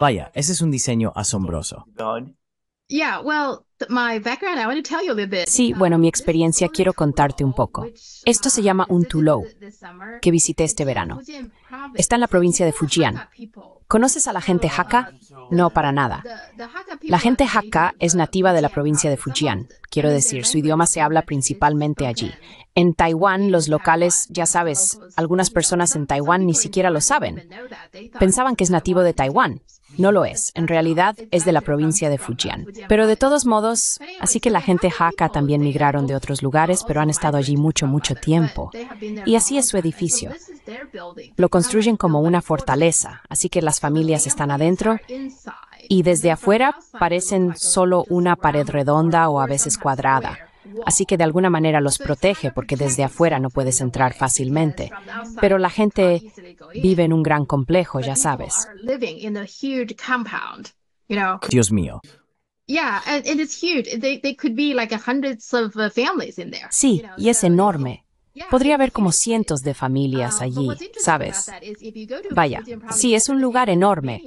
Vaya, ese es un diseño asombroso. Yeah, well, Sí, bueno, mi experiencia quiero contarte un poco. Esto se um, llama un Tulou, que visité este verano. Está en la provincia de Fujian. ¿Conoces a la gente uh, Hakka? No, para nada. La gente Hakka es nativa de la provincia de Fujian. Quiero decir, su idioma se habla principalmente allí. En Taiwán, los uh, locales, ya sabes, algunas personas en Taiwán ni siquiera lo saben. Pensaban que es nativo de Taiwán. No lo es, en realidad es de la provincia de Fujian. Pero de todos modos, así que la gente Hakka también migraron de otros lugares, pero han estado allí mucho, mucho tiempo. Y así es su edificio. Lo construyen como una fortaleza, así que las familias están adentro y desde afuera parecen solo una pared redonda o a veces cuadrada Así que de alguna manera los protege porque desde afuera no puedes entrar fácilmente. Pero la gente vive en un gran complejo, ya sabes. Dios mío. Uh, sí, y es enorme. Podría haber como cientos de familias ah, allí, ¿sabes? Vaya, sí, es un lugar enorme.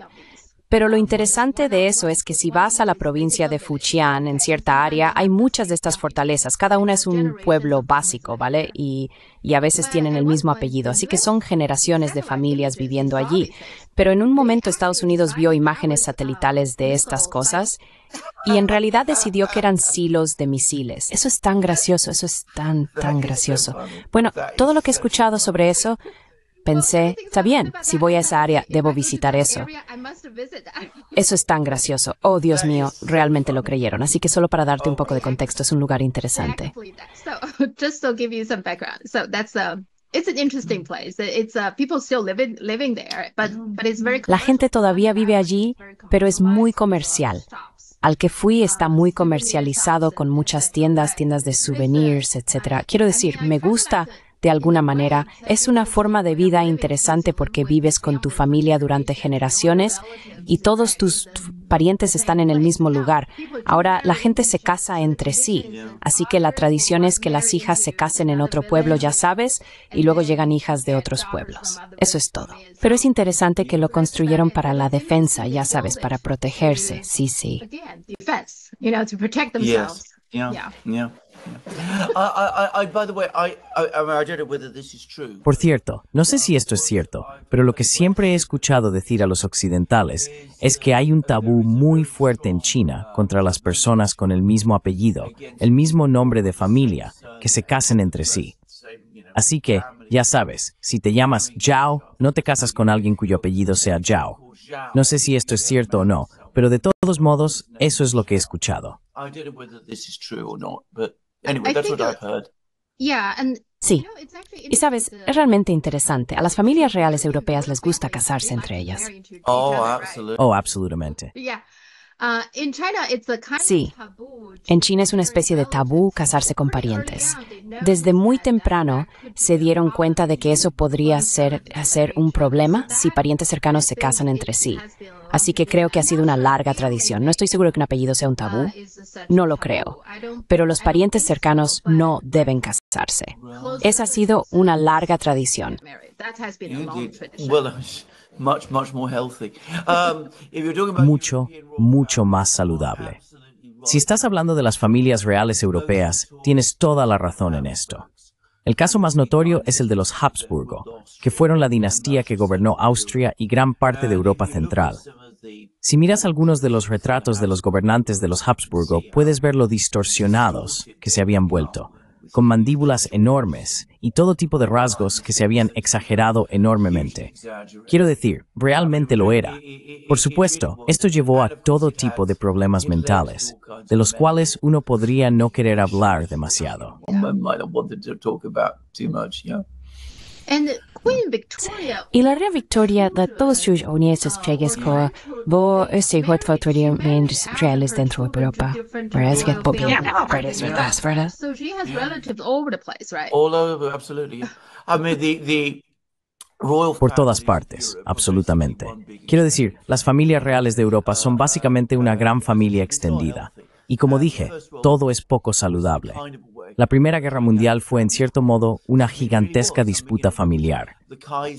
Pero lo interesante de eso es que si vas a la provincia de Fujian, en cierta área, hay muchas de estas fortalezas. Cada una es un pueblo básico, ¿vale? Y, a veces tienen el mismo apellido, así que son generaciones de familias viviendo allí. Pero en un momento Estados Unidos vio imágenes satelitales de estas cosas y en realidad decidió que eran silos de misiles. Eso es tan gracioso, eso es tan, tan gracioso. Bueno, todo lo que he escuchado sobre eso Pensé, está bien, si voy a esa área, debo visitar eso. Eso es tan gracioso. Oh, Dios mío, realmente lo creyeron. Así que solo para darte un poco de contexto, es un lugar interesante. Uh, uh, La gente todavía vive allí, pero es muy comercial. Al que fui está muy comercializado con muchas tiendas, tiendas de souvenirs, etc. Quiero decir, me gusta de alguna manera, es una forma de vida interesante porque vives con tu familia durante generaciones y todos tus parientes están en el mismo lugar. Ahora la gente se casa entre sí, así que la tradición es que las hijas se casen en otro pueblo, ya sabes, y luego llegan hijas de otros pueblos. Eso es todo. Pero es interesante que lo construyeron para la defensa, ya sabes, para protegerse. Sí, sí. Sí. Por cierto, no sé si esto es cierto, pero lo que siempre he escuchado decir a los occidentales es que hay un tabú muy fuerte en China contra las personas con el mismo apellido, el mismo nombre de familia, que se casen entre sí. Así que, ya sabes, si te llamas Zhao, no te casas con alguien cuyo apellido sea Zhao. No sé si esto es cierto o no, pero de todos modos, eso es lo que he escuchado. Anyway, Sí. Y sabes, es realmente interesante. A las familias reales europeas les gusta casarse entre ellas. Oh, absolutamente. Uh, sí, en China es una especie de tabú casarse con parientes. Desde muy temprano se dieron cuenta de que eso podría ser, un problema si parientes cercanos se casan entre sí. Así que creo que ha sido una larga tradición. No estoy seguro que un apellido sea un tabú. No lo creo. Pero los parientes cercanos no deben casarse. Esa ha sido una larga tradición. Um, mucho, mucho más saludable. Si estás hablando de las familias reales europeas, tienes toda la razón en esto. El caso más notorio es el de los Habsburgo, que fueron la dinastía que gobernó Austria y gran parte de Europa Central. Si miras algunos de los retratos de los gobernantes de los Habsburgo, puedes ver lo distorsionados que se habían vuelto, con mandíbulas enormes y todo tipo de rasgos que se habían exagerado enormemente. Quiero decir, realmente lo era. Por supuesto, esto llevó a todo tipo de problemas mentales, de los cuales uno podría no querer hablar demasiado. Y la reina Victoria datovo siúž uniestas Česko, bo es i hot fautorium mens reales dentro de Europa. Whereas get popular yeah. parties with verdad? So she has relatives all over the place, right? All over, absolutely. I mean, the, the por todas partes, absolutamente. Quiero decir, las familias reales de Europa son básicamente una gran familia extendida. Y como dije, todo es poco saludable. La Primera Guerra Mundial fue en cierto modo una gigantesca disputa familiar.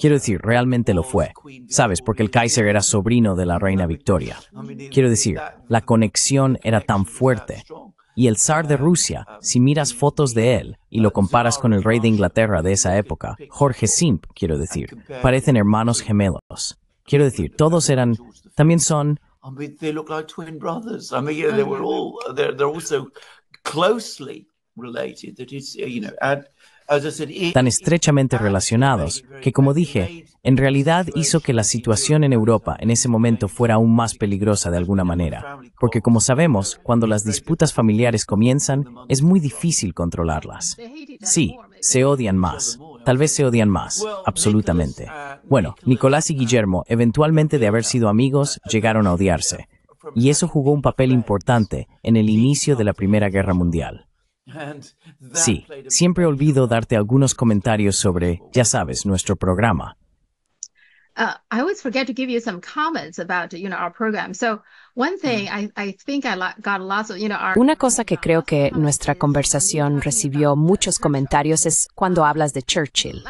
Quiero decir, realmente lo fue. Sabes, porque el Kaiser era sobrino de la reina Victoria. Quiero decir, la conexión era tan fuerte. Y el zar de Rusia, uh, si miras fotos de él y lo comparas con el rey de Inglaterra de esa época, Jorge Simp, quiero decir, parecen hermanos gemelos. Quiero decir, todos eran, también son... closely tan estrechamente relacionados, que como dije, en realidad hizo que la situación en Europa en ese momento fuera aún más peligrosa de alguna manera, porque como sabemos, cuando las disputas familiares comienzan, es muy difícil controlarlas. Sí, se odian más. Tal vez se odian más, absolutamente. Uh, bueno, Nicolás y uh, Guillermo, eventualmente de haber sido amigos, uh, llegaron a odiarse. Y eso jugó un papel importante en el inicio de la Primera Guerra Mundial. Sí, siempre olvido darte algunos comentarios sobre, ya sabes, nuestro programa. Una cosa que creo que nuestra conversación recibió muchos comentarios es cuando hablas de Churchill.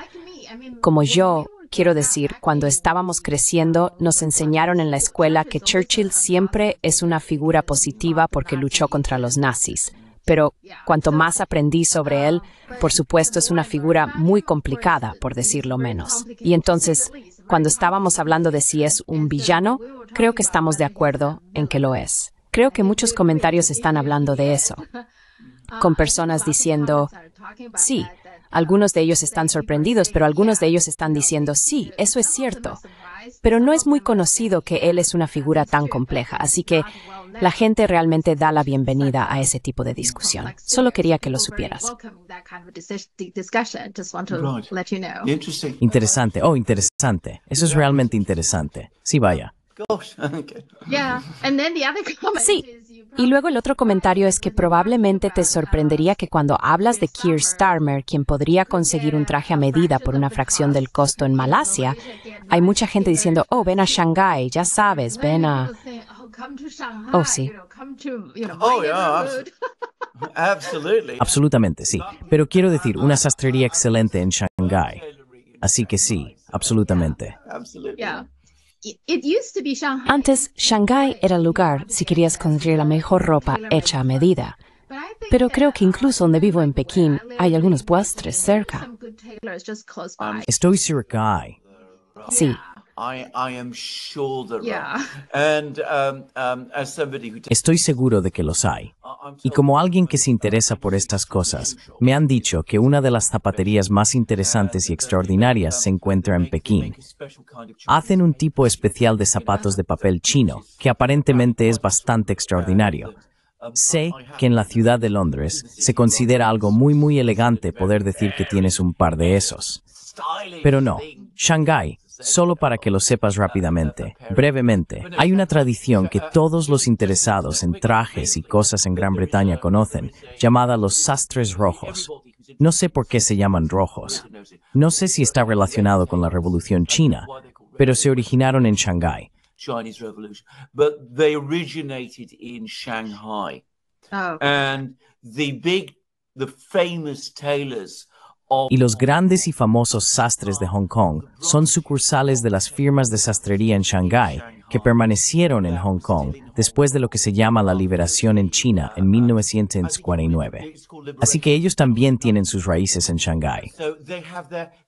Como yo, quiero decir, cuando estábamos creciendo, nos enseñaron en la escuela que Churchill siempre es una figura positiva porque luchó contra los nazis pero cuanto más aprendí sobre él, por supuesto es una figura muy complicada, por decirlo menos. Y entonces, cuando estábamos hablando de si es un villano, creo que estamos de acuerdo en que lo es. Creo que muchos comentarios están hablando de eso, con personas diciendo, sí, algunos de ellos están sorprendidos, pero algunos de ellos están diciendo, sí, eso es cierto. Pero no es muy conocido que él es una figura tan compleja, así que la gente realmente da la bienvenida a ese tipo de discusión. Solo quería que lo supieras. Interesante, oh, interesante. Eso es realmente interesante. Sí, vaya. Sí, y luego el otro comentario es que probablemente te sorprendería que cuando hablas de Keir Starmer, quien podría conseguir un traje a medida por una fracción del costo en Malasia, hay mucha gente diciendo, oh, ven a Shanghai, ya sabes, ven a... Oh, sí. Oh, absolutamente, sí. Pero quiero decir, una sastrería excelente en Shanghái. Así que sí, absolutamente. Yeah. Antes, Shanghái era el lugar si querías conseguir la mejor ropa hecha a medida. Pero creo que uh, incluso donde vivo en Pekín hay algunos buastres cerca. Um, estoy cerca. Sí, Estoy seguro de que los hay. Y como alguien que se interesa por estas cosas, me han dicho que una de las zapaterías más interesantes y uh, extraordinarias um, se encuentra en Pekín. Hacen un tipo especial de zapatos de papel chino, que aparentemente uh, es bastante extraordinario. Um, um, sé que en la ciudad de Londres se considera algo muy muy elegante poder decir que tienes un par de esos. Pero no, Shanghai. Solo para que lo sepas rápidamente, brevemente, hay una tradición que todos los interesados en trajes y cosas en Gran Bretaña conocen, llamada los sastres rojos. No sé por qué se llaman rojos. No sé si está relacionado con la Revolución China, pero se originaron en Shanghái y los grandes y famosos sastres de Hong Kong son sucursales de las firmas de sastrería en Shanghái, que permanecieron en Hong Kong después de lo que se llama la liberación en China en 1949. Así que ellos también tienen sus raíces en Shanghái.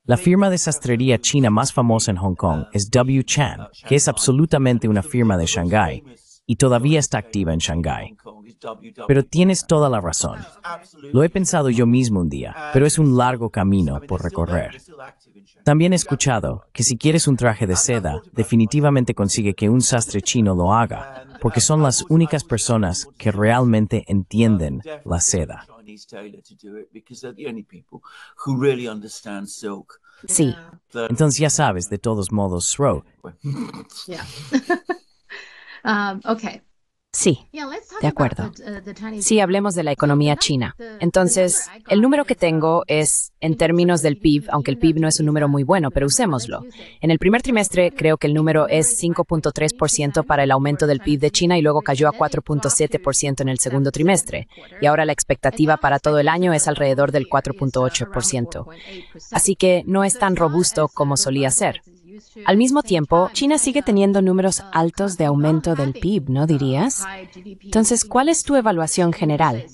La firma de sastrería china más famosa en Hong Kong es W. Chan, que es absolutamente una firma de Shanghái y todavía está activa en Shanghái. Pero tienes toda la razón. Lo he pensado yo mismo un día, ah, pero es un largo camino por recorrer. También he escuchado que si quieres un traje de seda, definitivamente consigue que un sastre chino lo haga, porque son las únicas personas que realmente entienden la seda. Sí. Entonces ya sabes, de todos modos, Sro. Yeah. Um, Sí, de acuerdo. Uh, sí, hablemos de la economía china. Entonces, el número que tengo um, es en términos del PIB, aunque el PIB no es un número muy bueno, pero usémoslo. En el primer trimestre creo que el número es 5.3% para el aumento del PIB de China y luego cayó a 4.7% en el segundo trimestre. Y ahora la expectativa para todo el año es alrededor del 4.8%. Uh, Así que no es tan robusto como solía ser. Al mismo tiempo, China sigue teniendo números altos de aumento del PIB, ¿no dirías? Entonces, ¿cuál es tu evaluación general?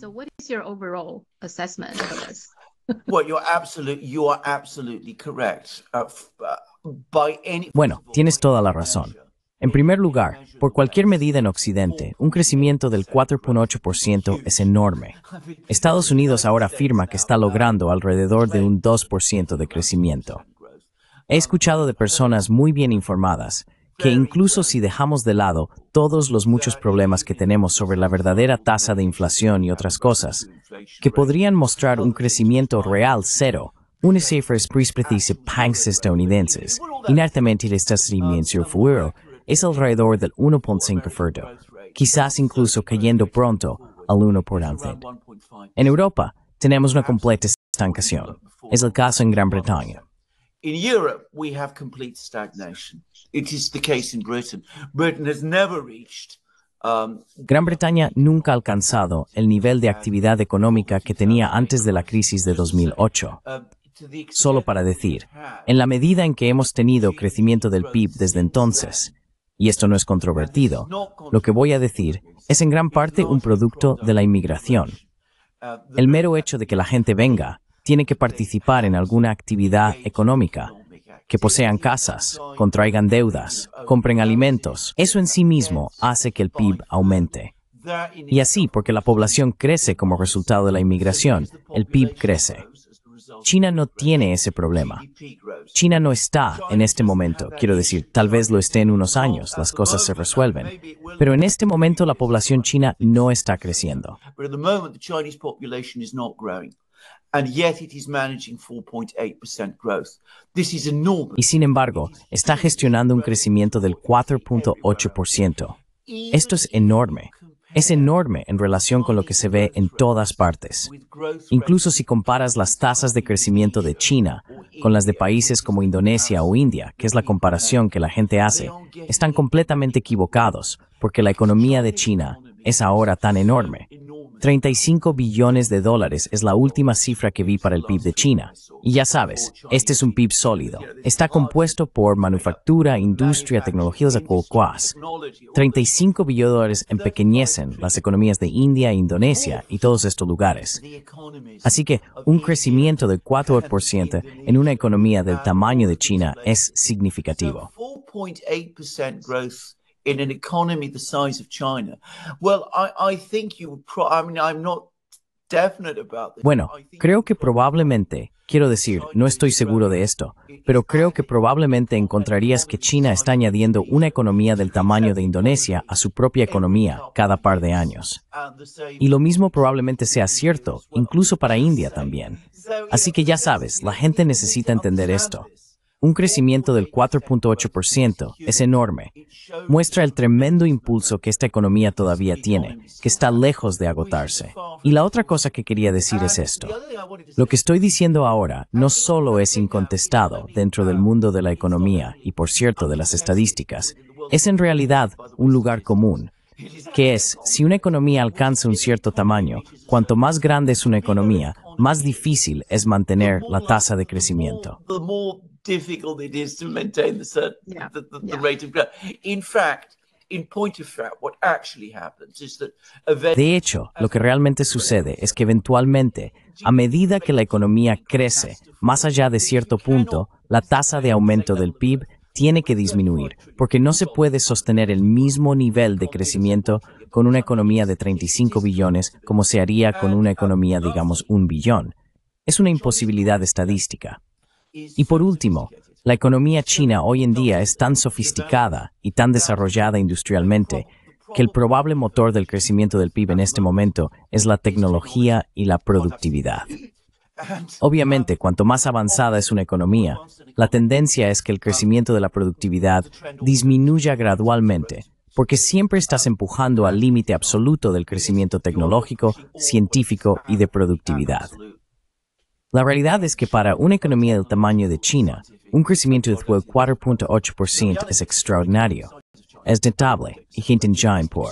Bueno, tienes toda la razón. En primer lugar, por cualquier medida en Occidente, un crecimiento del 4.8% es enorme. Estados Unidos ahora afirma que está logrando alrededor de un 2% de crecimiento. He escuchado de personas muy bien informadas que incluso si dejamos de lado todos los muchos problemas que tenemos sobre la verdadera tasa de inflación y otras cosas, que podrían mostrar un crecimiento real cero, una cifra es panks estadounidenses, inertemente el estadounidense futuro es alrededor del 1.5%, quizás incluso cayendo pronto al 1%. En Europa, tenemos una completa estancación. Es el caso en Gran Bretaña. En Europa, we have complete stagnation. It is the case in Britain. Um, gran Bretaña nunca ha alcanzado el nivel de actividad económica que tenía antes de la crisis de 2008. Solo para decir, en la medida en que hemos tenido crecimiento del PIB desde entonces, y esto no es controvertido, lo que voy a decir es en gran parte un producto de la inmigración. El mero hecho de que la gente venga tienen que participar en alguna actividad económica, que posean casas, contraigan deudas, compren alimentos. Eso en sí mismo hace que el PIB aumente. Y así, porque la población crece como resultado de la inmigración, el PIB crece. China no tiene ese problema. China no está en este momento, quiero decir, tal vez lo esté en unos años, las cosas se resuelven, pero en este momento la población china no está creciendo. Y sin embargo, está gestionando un crecimiento del 4.8%. Esto es enorme. Es enorme en relación con lo que se ve en todas partes. Incluso si comparas las tasas de crecimiento de China con las de países como Indonesia o India, que es la comparación que la gente hace, están completamente equivocados porque la economía de China es ahora tan enorme. 35 billones de dólares es la última cifra que vi para el PIB de China. Y ya sabes, este es un PIB sólido. Está compuesto por manufactura, industria, tecnologías de y 35 billones de dólares empequeñecen las economías de India, Indonesia y todos estos lugares. Así que un crecimiento del 4% en una economía del tamaño de China es significativo. China? Bueno, creo que probablemente, quiero decir, no estoy seguro de esto, pero creo que probablemente encontrarías que China está añadiendo una economía del tamaño de Indonesia a su propia economía cada par de años. Y lo mismo probablemente sea cierto, incluso para India también. Así que ya sabes, la gente necesita entender esto. Un crecimiento del 4.8% es enorme. Muestra el tremendo impulso que esta economía todavía tiene, que está lejos de agotarse. Y la otra cosa que quería decir es esto. Lo que estoy diciendo ahora no solo es incontestado dentro del mundo de la economía y, por cierto, de las estadísticas, es en realidad un lugar común, que es, si una economía alcanza un cierto tamaño, cuanto más grande es una economía, más difícil es mantener la tasa de crecimiento. De hecho, lo que realmente sucede es que eventualmente, a medida que la economía crece, más allá de cierto punto, la tasa de aumento del PIB tiene que disminuir, porque no se puede sostener el mismo nivel de crecimiento con una economía de 35 billones como se haría con una economía, digamos, un billón. Es una imposibilidad estadística. Y por último, la economía china hoy en día es tan sofisticada y tan desarrollada industrialmente que el probable motor del crecimiento del PIB en este momento es la tecnología y la productividad. Obviamente, cuanto más avanzada es una economía, la tendencia es que el crecimiento de la productividad disminuya gradualmente, porque siempre estás empujando al límite absoluto del crecimiento tecnológico, científico y de productividad. La realidad es que para una economía del tamaño de China, un crecimiento de 4.8% es extraordinario, es notable y gente en poor.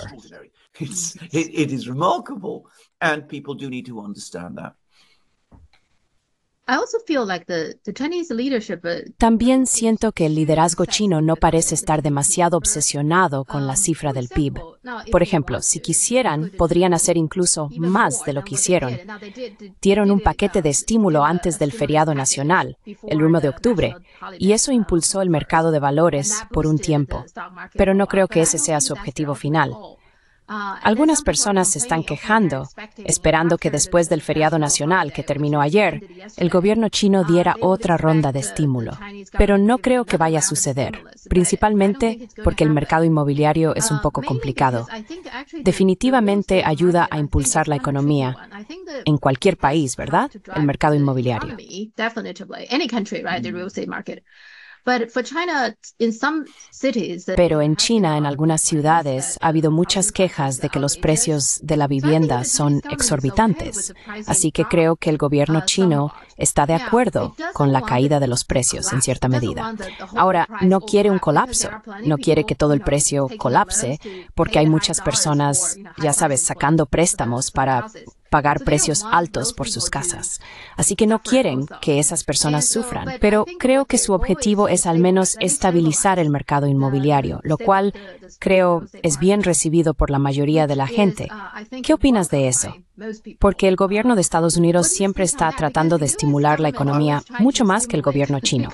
it is remarkable, and people do need to understand that. Uh, También siento que el liderazgo chino no parece estar demasiado obsesionado con la um, cifra del PIB. Por ejemplo, si quisieran, podrían hacer incluso más de lo que hicieron. Dieron un paquete de uh, estímulo uh, antes del feriado nacional, el 1 de octubre, y eso um, impulsó el mercado de valores por un tiempo. Pero no creo que ese sea su objetivo final. Algunas personas se están quejando, esperando que después del feriado nacional que terminó ayer, el gobierno chino diera otra ronda de estímulo. Pero no creo que vaya a suceder, principalmente porque el mercado inmobiliario es un poco complicado. Definitivamente ayuda a impulsar la economía en cualquier país, ¿verdad? El mercado inmobiliario. Mm. Pero en China, en algunas ciudades, ha habido muchas quejas de que los precios de la vivienda son exorbitantes. Así que creo que el gobierno uh, chino está de acuerdo con la caída de los precios en cierta medida. Ahora, no quiere un colapso, no quiere que todo el precio colapse, porque hay muchas personas, ya sabes, sacando préstamos para pagar precios altos por sus casas. Así que no quieren que esas personas sufran. Pero creo que su objetivo es al menos estabilizar el mercado inmobiliario, lo cual creo es bien recibido por la mayoría de la gente. Uh, ¿Qué opinas de eso? Porque el gobierno de Estados Unidos siempre está tratando de estimular la economía mucho más que el gobierno chino.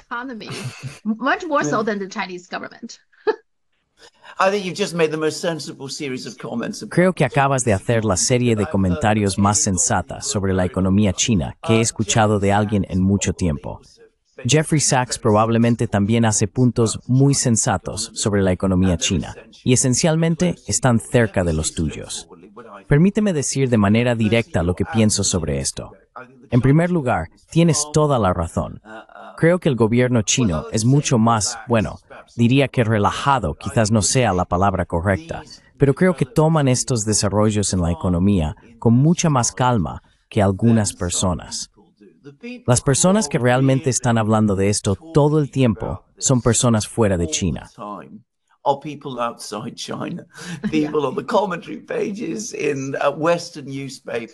Creo que acabas de hacer la serie de uh, comentarios más sensata sobre la economía china que he uh, escuchado de alguien en mucho tiempo. Jeffrey Sachs probablemente también hace puntos muy sensatos sobre la economía china y esencialmente están cerca de los tuyos. Permíteme decir de manera directa lo que pienso sobre esto. En primer lugar, tienes toda la razón. Creo que el gobierno chino es mucho más, bueno, diría que relajado quizás no sea la palabra correcta, pero creo que toman estos desarrollos en la economía con mucha más calma que algunas personas. Las personas que realmente están hablando de esto todo el tiempo son personas fuera de China.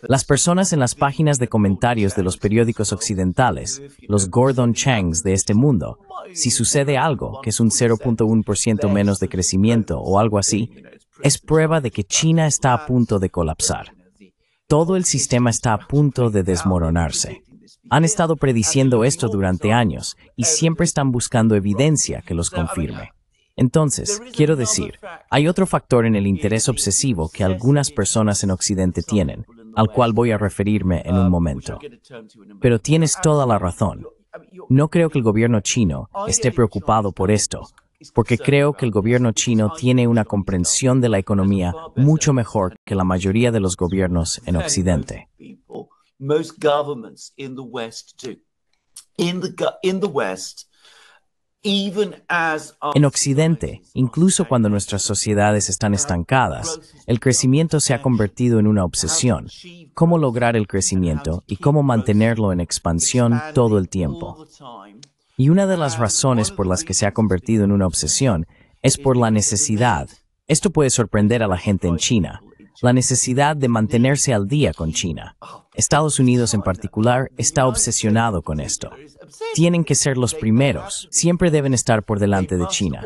Las personas en las páginas de comentarios de los periódicos occidentales, los Gordon Changs de este mundo, si sucede algo, que es un 0.1% menos de crecimiento o algo así, es prueba de que China está a punto de colapsar. Todo el sistema está a punto de desmoronarse. Han estado prediciendo esto durante años y siempre están buscando evidencia que los confirme. Entonces, quiero decir, hay otro factor en el interés obsesivo que algunas personas en Occidente tienen, al cual voy a referirme en un um, momento. Pero tienes toda la razón. No creo que el gobierno chino esté preocupado por esto, porque creo que el gobierno chino tiene una comprensión de la economía mucho mejor que la mayoría de los gobiernos en Occidente. En Occidente, incluso cuando nuestras sociedades están estancadas, el crecimiento se ha convertido en una obsesión. ¿Cómo lograr el crecimiento y cómo mantenerlo en expansión todo el tiempo? Y una de las razones por las que se ha convertido en una obsesión es por la necesidad. Esto puede sorprender a la gente en China, la necesidad de mantenerse al día con China. Estados Unidos en particular está obsesionado con esto. Tienen que ser los primeros, siempre deben estar por delante de China.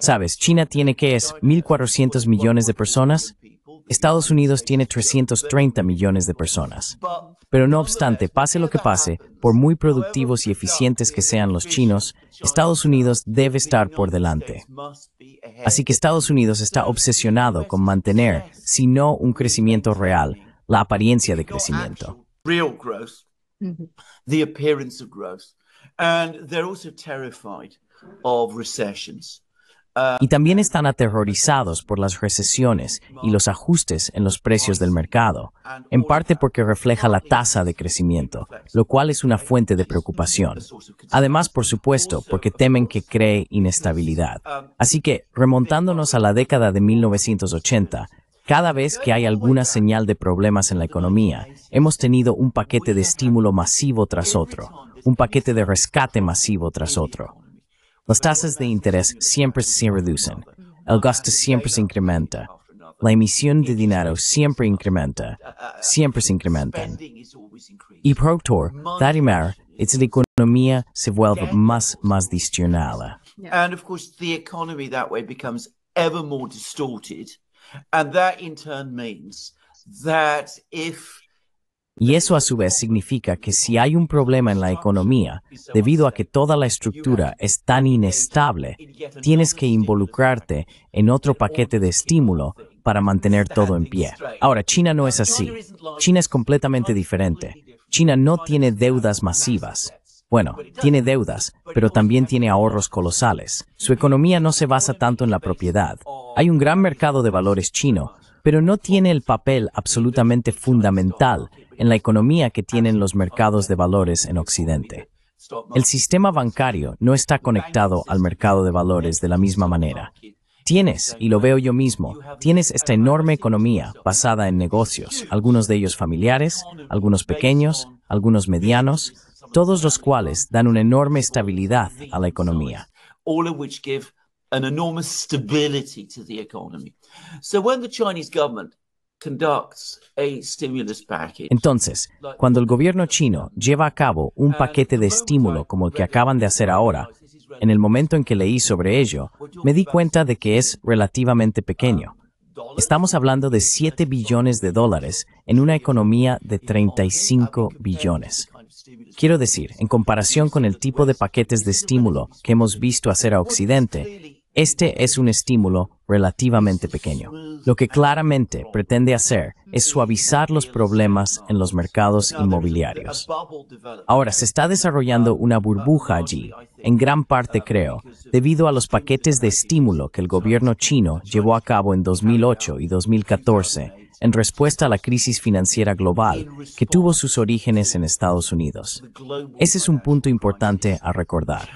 Sabes, China tiene que es 1.400 millones de personas Estados Unidos tiene 330 millones de personas. Pero no obstante, pase lo que pase, por muy productivos y eficientes que sean los chinos, Estados Unidos debe estar por delante. Así que Estados Unidos está obsesionado con mantener, si no un crecimiento real, la apariencia de crecimiento y también están aterrorizados por las recesiones y los ajustes en los precios del mercado, en parte porque refleja la tasa de crecimiento, lo cual es una fuente de preocupación. Además, por supuesto, porque temen que cree inestabilidad. Así que, remontándonos a la década de 1980, cada vez que hay alguna señal de problemas en la economía, hemos tenido un paquete de estímulo masivo tras otro, un paquete de rescate masivo tras otro. Las tasas de interés siempre se reducen, el gasto siempre se incrementa, la emisión de dinero siempre incrementa, siempre se incrementan. Y productor, Darimar, es la economía se vuelve más, más distorsionada. And of course, the economy that way becomes ever more distorted. And that in turn means that if Y eso a su vez significa que si hay un problema en la economía, debido a que toda la estructura es tan inestable, tienes que involucrarte en otro paquete de estímulo para mantener todo en pie. Ahora, China no es así. China es completamente diferente. China no tiene deudas masivas. Bueno, tiene deudas, pero también tiene ahorros colosales. Su economía no se basa tanto en la propiedad. Hay un gran mercado de valores chino, pero no tiene el papel absolutamente fundamental en la economía que tienen los mercados de valores en Occidente. El sistema bancario no está conectado al mercado de valores de la misma manera. Tienes, y lo veo yo mismo, tienes esta enorme economía basada en negocios, algunos de ellos familiares, algunos pequeños, algunos medianos, todos los cuales dan una enorme estabilidad a la economía. an enormous stability to the economy. So when the Chinese government entonces, cuando el gobierno chino lleva a cabo un paquete de estímulo como el que acaban de hacer ahora, en el momento en que leí sobre ello, me di cuenta de que es relativamente um, pequeño. Estamos hablando de 7 billones de dólares en una economía de 35 billones. Quiero decir, en comparación con el tipo de paquetes de estímulo que hemos visto hacer a Occidente, este es un estímulo relativamente pequeño. Lo que claramente pretende hacer es suavizar los problemas en los mercados inmobiliarios. Ahora, se está desarrollando una burbuja allí, en gran parte creo, debido a los paquetes de estímulo que el gobierno chino llevó a cabo en 2008 y 2014 en respuesta a la crisis financiera global que tuvo sus orígenes en Estados Unidos. Ese es un punto importante a recordar.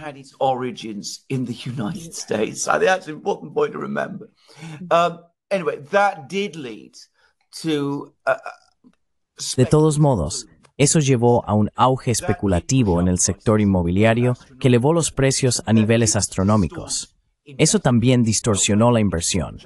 De todos modos, eso llevó a un auge especulativo en el sector inmobiliario que elevó los precios a niveles astronómicos. Eso también distorsionó la inversión.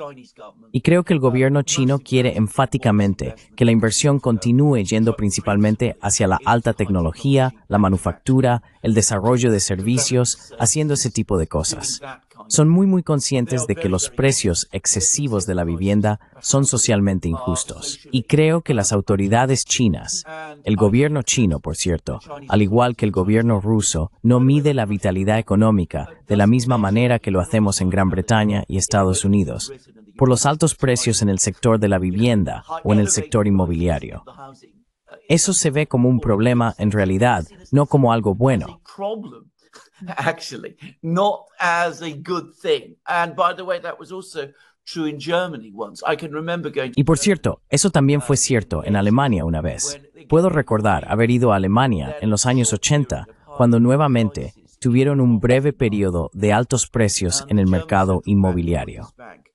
Y creo que el gobierno chino quiere enfáticamente que la inversión continúe yendo principalmente hacia la alta tecnología, la manufactura, el desarrollo de servicios, haciendo ese tipo de cosas son muy muy conscientes de que los precios excesivos de la vivienda son socialmente ah, injustos. Y creo que las autoridades chinas, el gobierno chino por cierto, al igual que el gobierno ruso, no mide la vitalidad económica de la misma manera que lo hacemos en Gran Bretaña y Estados Unidos, por los altos precios en el sector de la vivienda o en el sector inmobiliario. Uh, Eso se ve como un problema en realidad, no como algo bueno. Y por cierto, eso también fue cierto en Alemania una vez. Puedo recordar haber ido a Alemania en los años 80, cuando nuevamente tuvieron un breve periodo de altos precios en el mercado inmobiliario.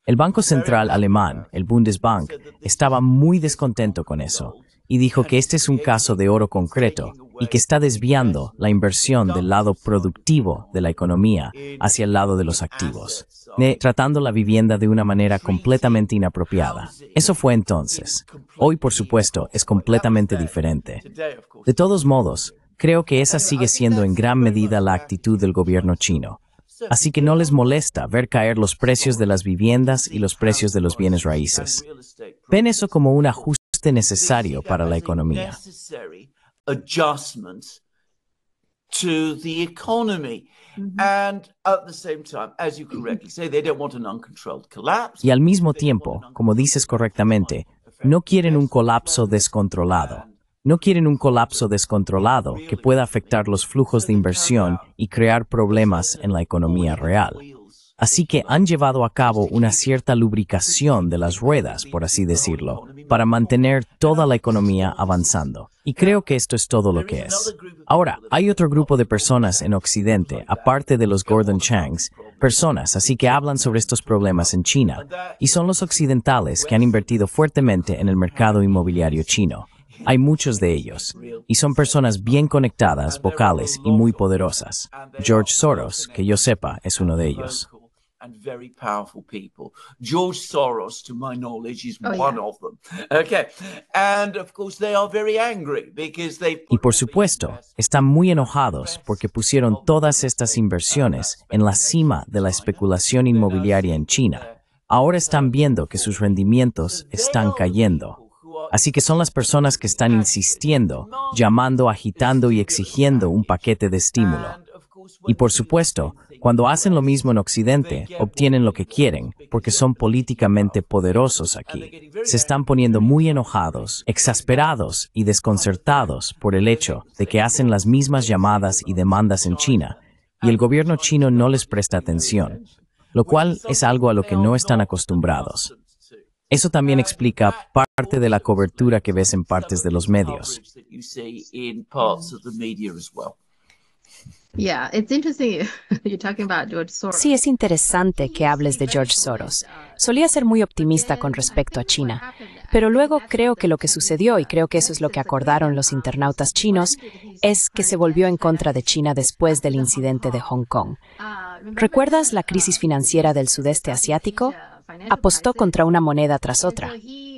El Banco Central Alemán, el Bundesbank, estaba muy descontento con eso y dijo que este es un caso de oro concreto y que está desviando la inversión del lado productivo de la economía hacia el lado de los activos, tratando la vivienda de una manera completamente inapropiada. Eso fue entonces. Hoy, por supuesto, es completamente diferente. De todos modos, creo que esa sigue siendo en gran medida la actitud del gobierno chino. Así que no les molesta ver caer los precios de las viviendas y los precios de los bienes raíces. Ven eso como un ajuste necesario para la economía. Y al mismo tiempo, como dices correctamente, no quieren un colapso descontrolado. No quieren un colapso descontrolado que pueda afectar los flujos de inversión y crear problemas en la economía real. Así que han llevado a cabo una cierta lubricación de las ruedas, por así decirlo, para mantener toda la economía avanzando. Y creo que esto es todo lo que es. Ahora, hay otro grupo de personas en Occidente, aparte de los Gordon Changs, personas así que hablan sobre estos problemas en China, y son los occidentales que han invertido fuertemente en el mercado inmobiliario chino. Hay muchos de ellos, y son personas bien conectadas, vocales y muy poderosas. George Soros, que yo sepa, es uno de ellos. George Soros, to my knowledge, Y por supuesto, están muy enojados porque pusieron todas estas inversiones en la cima de la especulación inmobiliaria en China. Ahora están viendo que sus rendimientos están cayendo. Así que son las personas que están insistiendo, llamando, agitando y exigiendo un paquete de estímulo. Y por supuesto, cuando hacen lo mismo en Occidente, obtienen lo que quieren, porque son políticamente poderosos aquí. Se están poniendo muy enojados, exasperados y desconcertados por el hecho de que hacen las mismas llamadas y demandas en China, y el gobierno chino no les presta atención, lo cual es algo a lo que no están acostumbrados. Eso también explica parte de la cobertura que ves en partes de los medios. Sí, es interesante que hables de George Soros. Solía ser muy optimista con respecto a China, pero luego creo que lo que sucedió, y creo que eso es lo que acordaron los internautas chinos, es que se volvió en contra de China después del incidente de Hong Kong. ¿Recuerdas la crisis financiera del sudeste asiático? Apostó contra una moneda tras otra.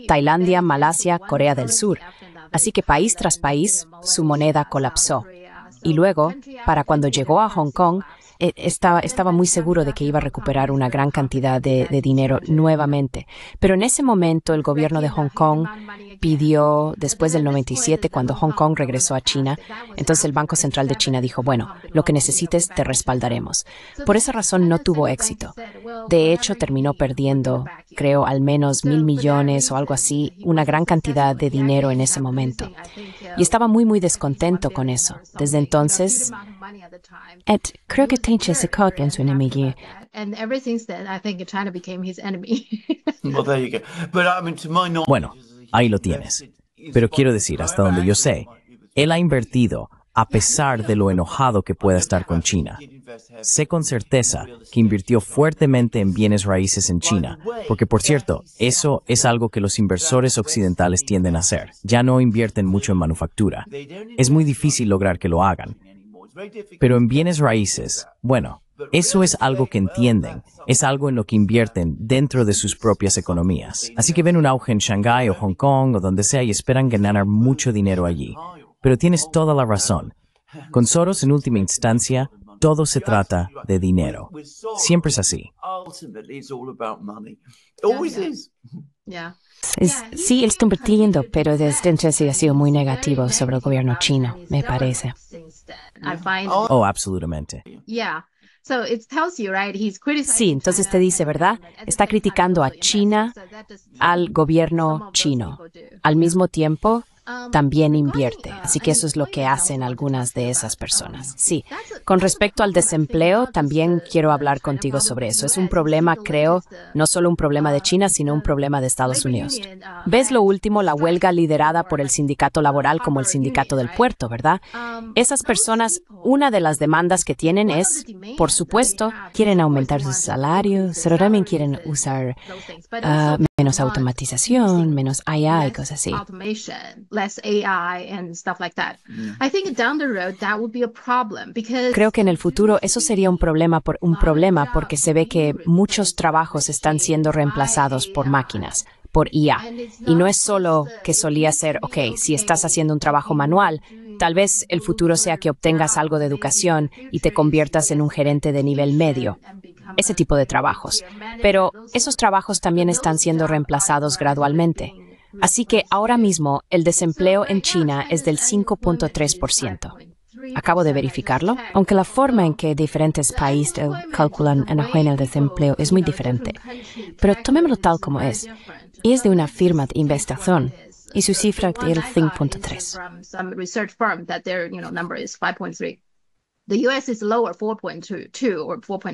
Tailandia, Malasia, Corea del Sur. Así que país tras país, su moneda colapsó. Y luego, para cuando llegó a Hong Kong, eh, estaba, estaba muy seguro de que iba a recuperar una gran cantidad de, de dinero nuevamente. Pero en ese momento el gobierno de Hong Kong pidió, después del 97, cuando Hong Kong regresó a China, entonces el Banco Central de China dijo, bueno, lo que necesites te respaldaremos. Por esa razón no tuvo éxito. De hecho, terminó perdiendo, creo, al menos mil millones o algo así, una gran cantidad de dinero en ese momento. Y estaba muy, muy descontento con eso. Desde entonces At Bueno, ahí lo tienes. Pero quiero decir, hasta donde yo sé, él ha invertido a pesar de lo enojado que pueda estar con China. Sé con certeza que invirtió fuertemente en bienes raíces en China, porque por cierto, eso es algo que los inversores occidentales tienden a hacer. Ya no invierten mucho en manufactura. Es muy difícil lograr que lo hagan. Pero en bienes raíces, bueno, eso es algo que entienden, es algo en lo que invierten dentro de sus propias economías. Así que ven un auge en Shanghái o Hong Kong o donde sea y esperan ganar mucho dinero allí. Pero tienes toda la razón. Con Soros, en última instancia, todo se trata de dinero. Siempre es así sí, él está invirtiendo, pero desde entonces ha sido muy negativo sobre el gobierno chino, me parece. Oh, absolutamente. Sí, entonces te dice, ¿verdad? Está criticando a China, al gobierno chino. Al mismo tiempo, también invierte. Así que eso es lo que hacen algunas de esas personas. Sí, con respecto al desempleo, también quiero hablar contigo sobre eso. Es un problema, creo, no solo un problema de China, sino un problema de Estados Unidos. ¿Ves lo último, la huelga liderada por el sindicato laboral como el sindicato del puerto, verdad? Esas personas, una de las demandas que tienen es, por supuesto, quieren aumentar sus salarios, pero también quieren usar ah, menos automatización, menos IA y cosas así. Creo que en el futuro eso sería un problema por un problema porque se ve que muchos trabajos están siendo reemplazados por máquinas por IA. Y no es solo que solía ser, ok, si estás haciendo un trabajo manual, tal vez el futuro sea que obtengas algo de educación y te conviertas en un gerente de nivel medio, ese tipo de trabajos. Pero esos trabajos también están siendo reemplazados gradualmente. Así que ahora mismo el desempleo en China es del 5.3%. Acabo de verificarlo, aunque la forma en que diferentes países calculan en el desempleo es muy diferente. Pero tomémoslo tal como es. Es de una firma de investigación y su cifra es del 5.3.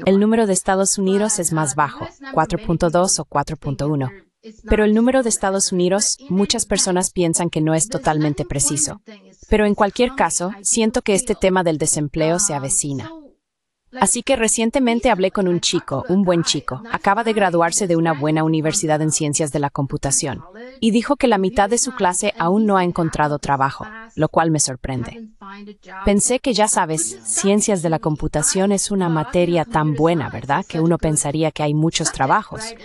El número de Estados Unidos es más bajo, 4.2 o 4.1. Pero el número de Estados Unidos, muchas personas piensan que no es totalmente preciso. Pero en cualquier caso, siento que este tema del desempleo se avecina. Así que recientemente hablé con un chico, un buen chico, acaba de graduarse de una buena universidad en ciencias de la computación, y dijo que la mitad de su clase aún no ha encontrado trabajo, lo cual me sorprende. Pensé que ya sabes, ciencias de la computación es una materia tan buena, ¿verdad? Que uno pensaría que hay muchos trabajos,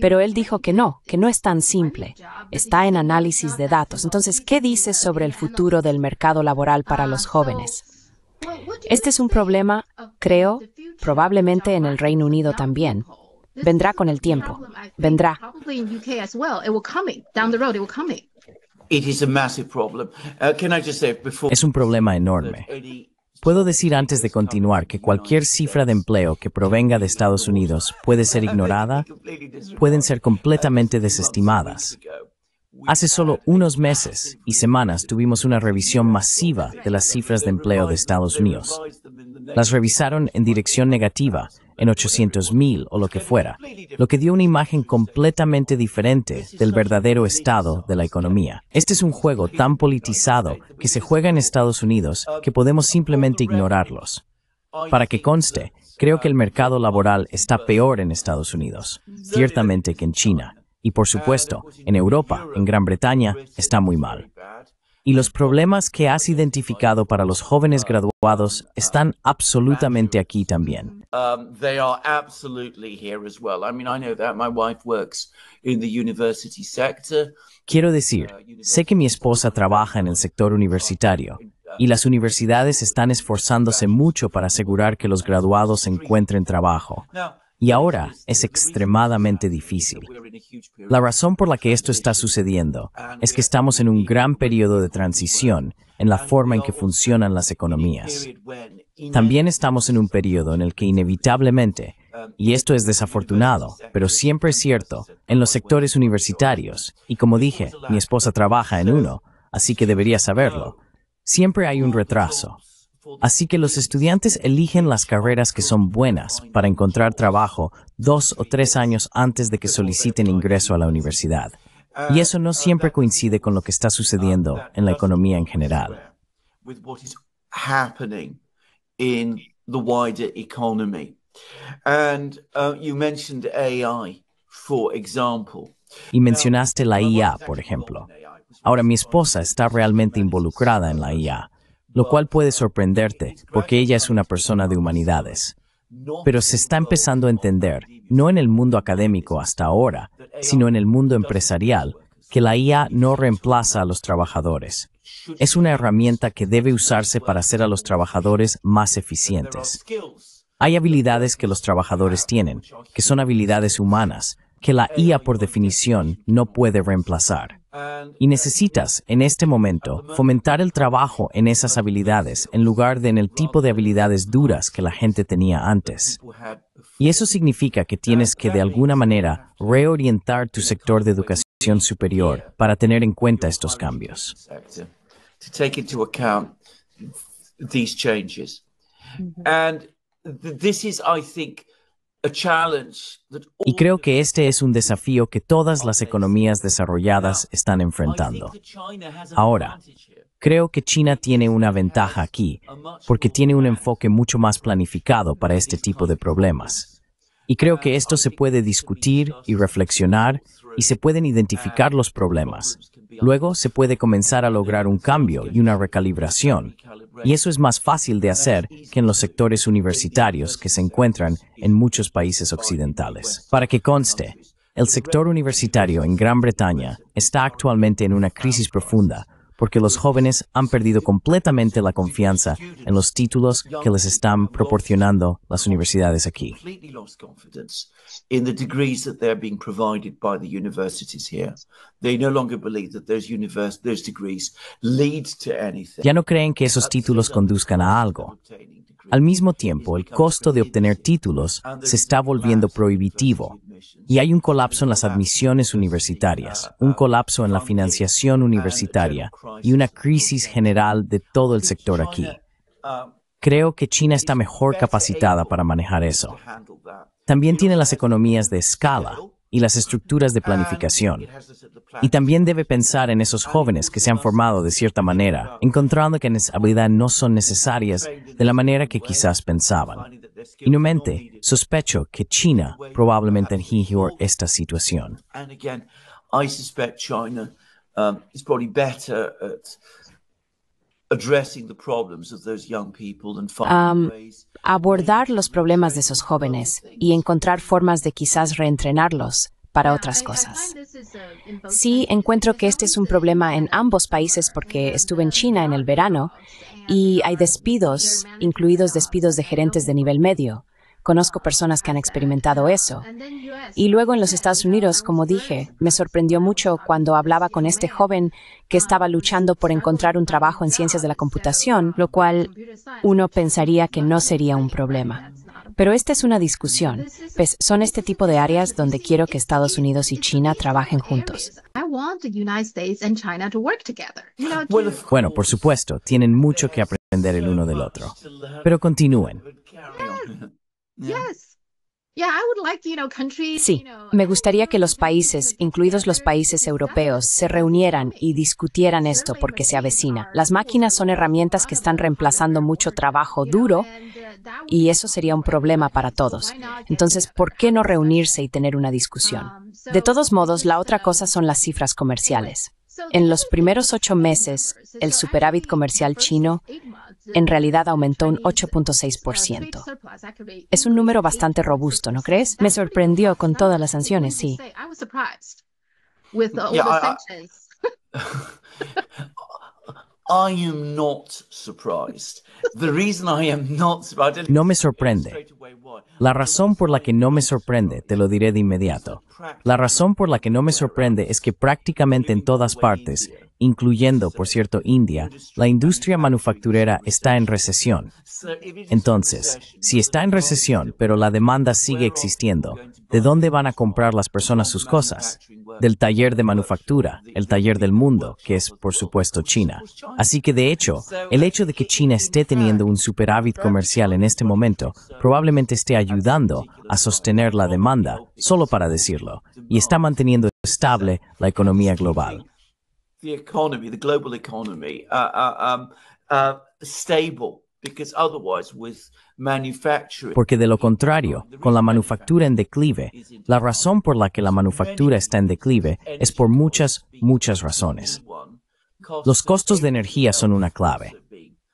pero él dijo que no, que no es tan simple, está en análisis de datos. Entonces, ¿qué dices sobre el futuro del mercado laboral para los jóvenes? Este es un problema, creo, probablemente en el Reino Unido también. Vendrá con el tiempo. Vendrá. Uh, es un problema enorme. Puedo decir antes de continuar que cualquier cifra de empleo que provenga de Estados Unidos puede ser ignorada, pueden ser completamente desestimadas. Hace solo unos meses y semanas tuvimos una revisión masiva de las cifras de empleo de Estados Unidos. Las revisaron en dirección negativa, en 800.000 o lo que fuera, lo que dio una imagen completamente diferente del verdadero estado de la economía. Este es un juego tan politizado que se juega en Estados Unidos que podemos simplemente ignorarlos. Para que conste, creo que el mercado laboral está peor en Estados Unidos, ciertamente que en China. Y por supuesto, en Europa, en Gran Bretaña, está muy mal. Y los problemas que has identificado para los jóvenes graduados están absolutamente aquí también. Um, Quiero decir, uh, sé que mi esposa trabaja en el sector universitario uh, y las universidades están esforzándose mucho para asegurar que los graduados encuentren trabajo. Y ahora es extremadamente difícil. La razón por la que esto está sucediendo es que estamos en un gran periodo de transición en la forma en que funcionan las economías. También estamos en un periodo en el que inevitablemente, y esto es desafortunado, pero siempre es cierto, en los sectores universitarios, y como dije, mi esposa trabaja en uno, así que debería saberlo, siempre hay un retraso. Así que los estudiantes eligen las carreras que son buenas para encontrar trabajo dos o tres años antes de que soliciten ingreso a la universidad. Y eso no siempre coincide con lo que está sucediendo en la economía en general. Uh, y mencionaste la IA, por ejemplo. Ahora mi esposa está realmente involucrada en la IA lo cual puede sorprenderte, porque ella es una persona de humanidades. Pero se está empezando a entender, no en el mundo académico hasta ahora, sino en el mundo empresarial, que la IA no reemplaza a los trabajadores. Es una herramienta que debe usarse para hacer a los trabajadores más eficientes. Hay habilidades que los trabajadores tienen, que son habilidades humanas, que la IA por definición no puede reemplazar. Y necesitas, en este momento, fomentar el trabajo en esas habilidades en lugar de en el tipo de habilidades duras que la gente tenía antes. Y eso significa que tienes que, de alguna manera, reorientar tu sector de educación superior para tener en cuenta estos cambios. Y creo que este es un desafío que todas las economías desarrolladas están enfrentando. Ahora, creo que China tiene una ventaja aquí, porque tiene un enfoque mucho más planificado para este tipo de problemas. Y creo que esto se puede discutir y reflexionar y se pueden identificar los problemas, Luego se puede comenzar a lograr un cambio y una recalibración. Y eso es más fácil de hacer que en los sectores universitarios que se encuentran en muchos países occidentales. Para que conste, el sector universitario en Gran Bretaña está actualmente en una crisis profunda porque los jóvenes han perdido completamente la confianza en los títulos que les están proporcionando las universidades aquí. Ya no creen que esos títulos conduzcan a algo. Al mismo tiempo, el costo de obtener títulos se está volviendo prohibitivo y hay un colapso en las admisiones universitarias, un colapso en la financiación universitaria y una crisis general de todo el sector aquí. Creo que China está mejor capacitada para manejar eso. También tiene las economías de escala, y las estructuras de planificación. Y también debe pensar en esos jóvenes que se han formado de cierta manera, encontrando que en esa habilidad no son necesarias de la manera que quizás pensaban. Y no mente, sospecho que China probablemente eligió esta situación abordar los problemas de esos jóvenes y encontrar formas de quizás reentrenarlos para otras cosas. Uh, sí, encuentro que este es un problema en ambos países porque estuve en China en el verano y hay despidos, incluidos despidos de gerentes de nivel medio. Conozco personas que han experimentado eso. Y luego en los Estados Unidos, como dije, me sorprendió mucho cuando hablaba con este joven que estaba luchando por encontrar un trabajo en ciencias de la computación, lo cual uno pensaría que no sería un problema. Pero esta es una discusión, pues son este tipo de áreas donde quiero que Estados Unidos y China trabajen juntos. Bueno, por supuesto, tienen mucho que aprender el uno del otro. Pero continúen. Sí, me gustaría que los países, incluidos los países europeos, se reunieran y discutieran esto porque se avecina. Las máquinas son herramientas que están reemplazando mucho trabajo duro uh, y eso sería un problema para todos. Entonces, ¿por qué no reunirse y tener una discusión? Um, De todos modos, la otra um, cosa son las cifras comerciales. En los primeros ocho meses, el superávit comercial chino en realidad aumentó un 8.6%. Es un número bastante robusto, ¿no crees? Me sorprendió con todas las sanciones, sí. No me sorprende. La razón por la que no me sorprende, te lo diré de inmediato. La razón por la que no me sorprende es que prácticamente en todas partes incluyendo, por cierto, India, la industria manufacturera está en recesión. Entonces, si está en recesión, pero la demanda sigue existiendo, ¿de dónde van a comprar las personas sus cosas? Del taller de manufactura, el taller del mundo, que es, por supuesto, China. Así que, de hecho, el hecho de que China esté teniendo un superávit comercial en este momento probablemente esté ayudando a sostener la demanda, solo para decirlo, y está manteniendo estable la economía global. Porque de lo contrario, con la manufactura en declive, la razón por la que la manufactura está en declive es por muchas, muchas razones. Los costos de energía son una clave.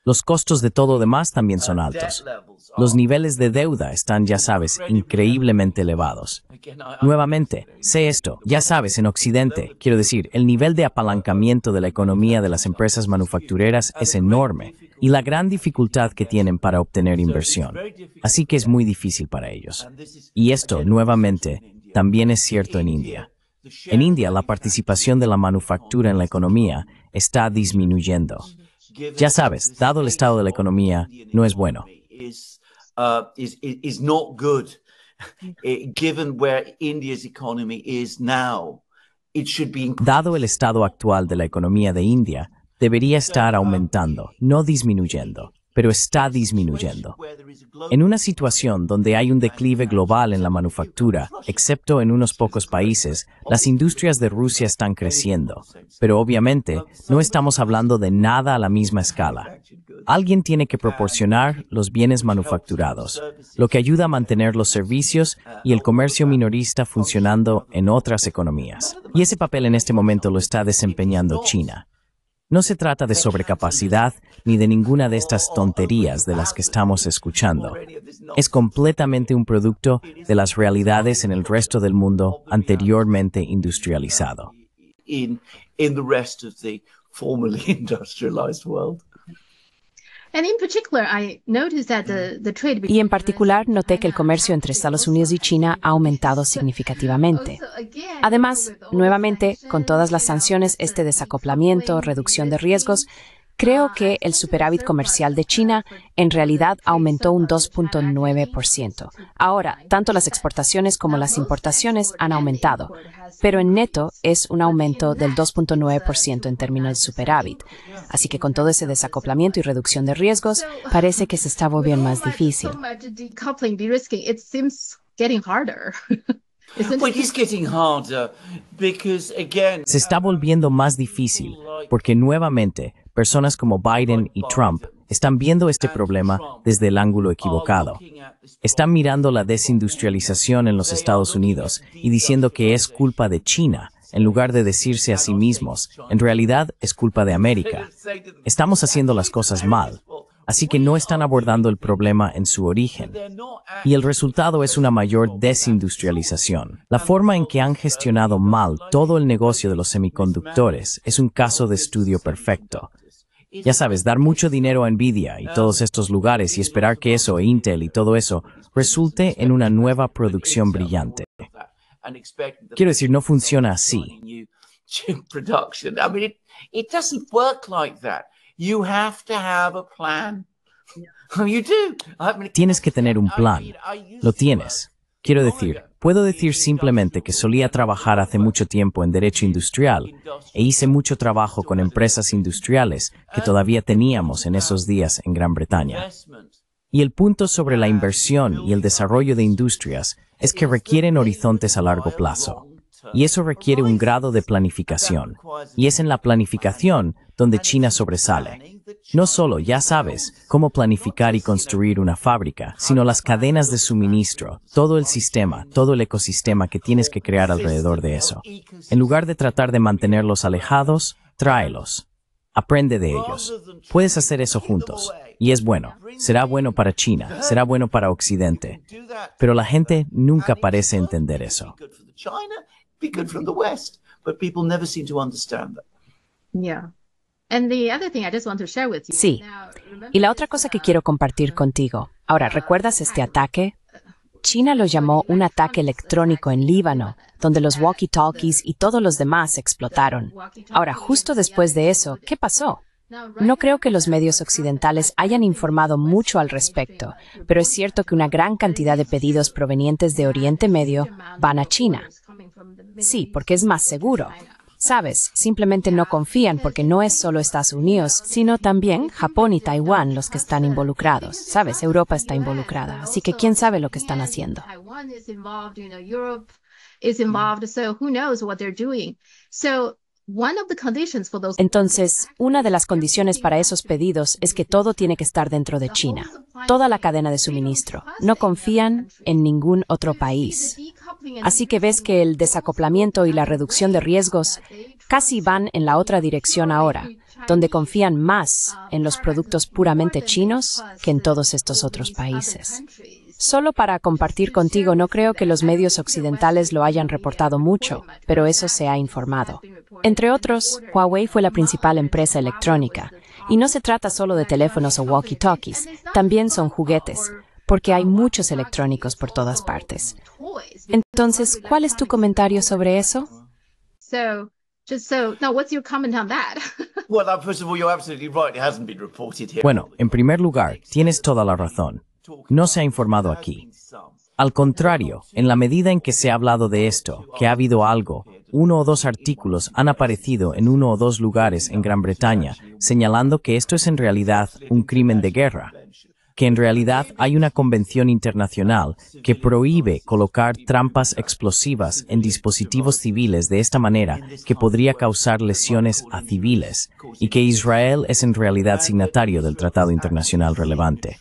Los costos de todo demás también son uh, altos. Los niveles de deuda están, ya sabes, increíblemente elevados. Nuevamente, sé esto, ya sabes, en Occidente, quiero decir, el nivel de apalancamiento de la economía de las empresas manufactureras es enorme y la gran dificultad que tienen para obtener inversión. Así que es muy difícil para ellos. Y esto, nuevamente, también es cierto en India. En India, la participación de la manufactura en la economía está disminuyendo. Ya sabes, dado el estado de la economía, no es bueno. Dado el estado actual de la economía de India, debería estar aumentando, no disminuyendo pero está disminuyendo. En una situación donde hay un declive global en la manufactura, excepto en unos pocos países, las industrias de Rusia están creciendo, pero obviamente no estamos hablando de nada a la misma escala. Alguien tiene que proporcionar los bienes manufacturados, lo que ayuda a mantener los servicios y el comercio minorista funcionando en otras economías. Y ese papel en este momento lo está desempeñando China. No se trata de sobrecapacidad ni de ninguna de estas oh, oh, tonterías de las que estamos escuchando. Es completamente un producto de las realidades en el resto del mundo anteriormente industrializado. Y en particular noté que el comercio entre Estados Unidos y China ha aumentado significativamente. Además, nuevamente, con todas las sanciones, este desacoplamiento, reducción de riesgos, Creo que el superávit comercial de China en realidad aumentó un 2.9%. Ahora, tanto las exportaciones como las importaciones han aumentado, pero en neto es un aumento del 2.9% en términos de superávit. Así que con todo ese desacoplamiento y reducción de riesgos, parece que se está volviendo más difícil. Pues se está volviendo más difícil porque nuevamente Personas como Biden y Trump están viendo este problema desde el ángulo equivocado. Están mirando la desindustrialización en los Estados Unidos y diciendo que es culpa de China, en lugar de decirse a sí mismos, en realidad es culpa de América. Estamos haciendo las cosas mal, así que no están abordando el problema en su origen. Y el resultado es una mayor desindustrialización. La forma en que han gestionado mal todo el negocio de los semiconductores es un caso de estudio perfecto. Ya sabes, dar mucho dinero a Nvidia y todos estos lugares y esperar que eso Intel y todo eso resulte en una nueva producción brillante. Quiero decir, no funciona así. Tienes que tener un plan. Lo tienes. Quiero decir, puedo decir simplemente que solía trabajar hace mucho tiempo en derecho industrial e hice mucho trabajo con empresas industriales que todavía teníamos en esos días en Gran Bretaña. Y el punto sobre la inversión y el desarrollo de industrias es que requieren horizontes a largo plazo y eso requiere un grado de planificación. Y es en la planificación donde China sobresale. No solo ya sabes cómo planificar y construir una fábrica, sino las cadenas de suministro, todo el sistema, todo el ecosistema que tienes que crear alrededor de eso. En lugar de tratar de mantenerlos alejados, tráelos. Aprende de ellos. Puedes hacer eso juntos. Y es bueno. Será bueno para China, será bueno para Occidente. Pero la gente nunca parece entender eso. Sí. Y la otra cosa que uh, quiero compartir contigo. Ahora, ¿recuerdas este ataque? Uh, China lo llamó un ataque electrónico en Líbano, donde los walkie-talkies y todos los demás explotaron. Ahora, justo después de eso, ¿qué pasó? No creo que los medios occidentales hayan informado mucho al respecto, pero es cierto que una gran cantidad de pedidos provenientes de Oriente Medio van a China. Sí, porque es más seguro. Sabes, simplemente no confían porque no es solo Estados Unidos, sino también Japón y Taiwán los que están involucrados. Sabes, Europa está involucrada, así que quién sabe lo que están haciendo. Entonces, una de las condiciones para esos pedidos es que todo tiene que estar dentro de China, toda la cadena de suministro. No confían en ningún otro país. Así que ves que el desacoplamiento y la reducción de riesgos casi van en la otra dirección ahora, donde confían más en los productos puramente chinos que en todos estos otros países. Solo para compartir contigo, no creo que los medios occidentales lo hayan reportado mucho, pero eso se ha informado. Entre otros, Huawei fue la principal empresa electrónica, y no se trata solo de teléfonos o walkie-talkies, también son juguetes, porque hay muchos electrónicos por todas partes. Pues, Entonces, ¿cuál es tu comentario sobre eso? Bueno, en primer lugar, tienes toda la razón. No se ha informado aquí. Al contrario, en la medida en que se ha hablado de esto, que ha habido algo, uno o dos artículos han aparecido en uno o dos lugares en Gran Bretaña, señalando que esto es en realidad un crimen de guerra, que en realidad hay una convención internacional que prohíbe colocar trampas explosivas en dispositivos civiles de esta manera que podría causar lesiones a civiles y que Israel es en realidad signatario del tratado internacional relevante.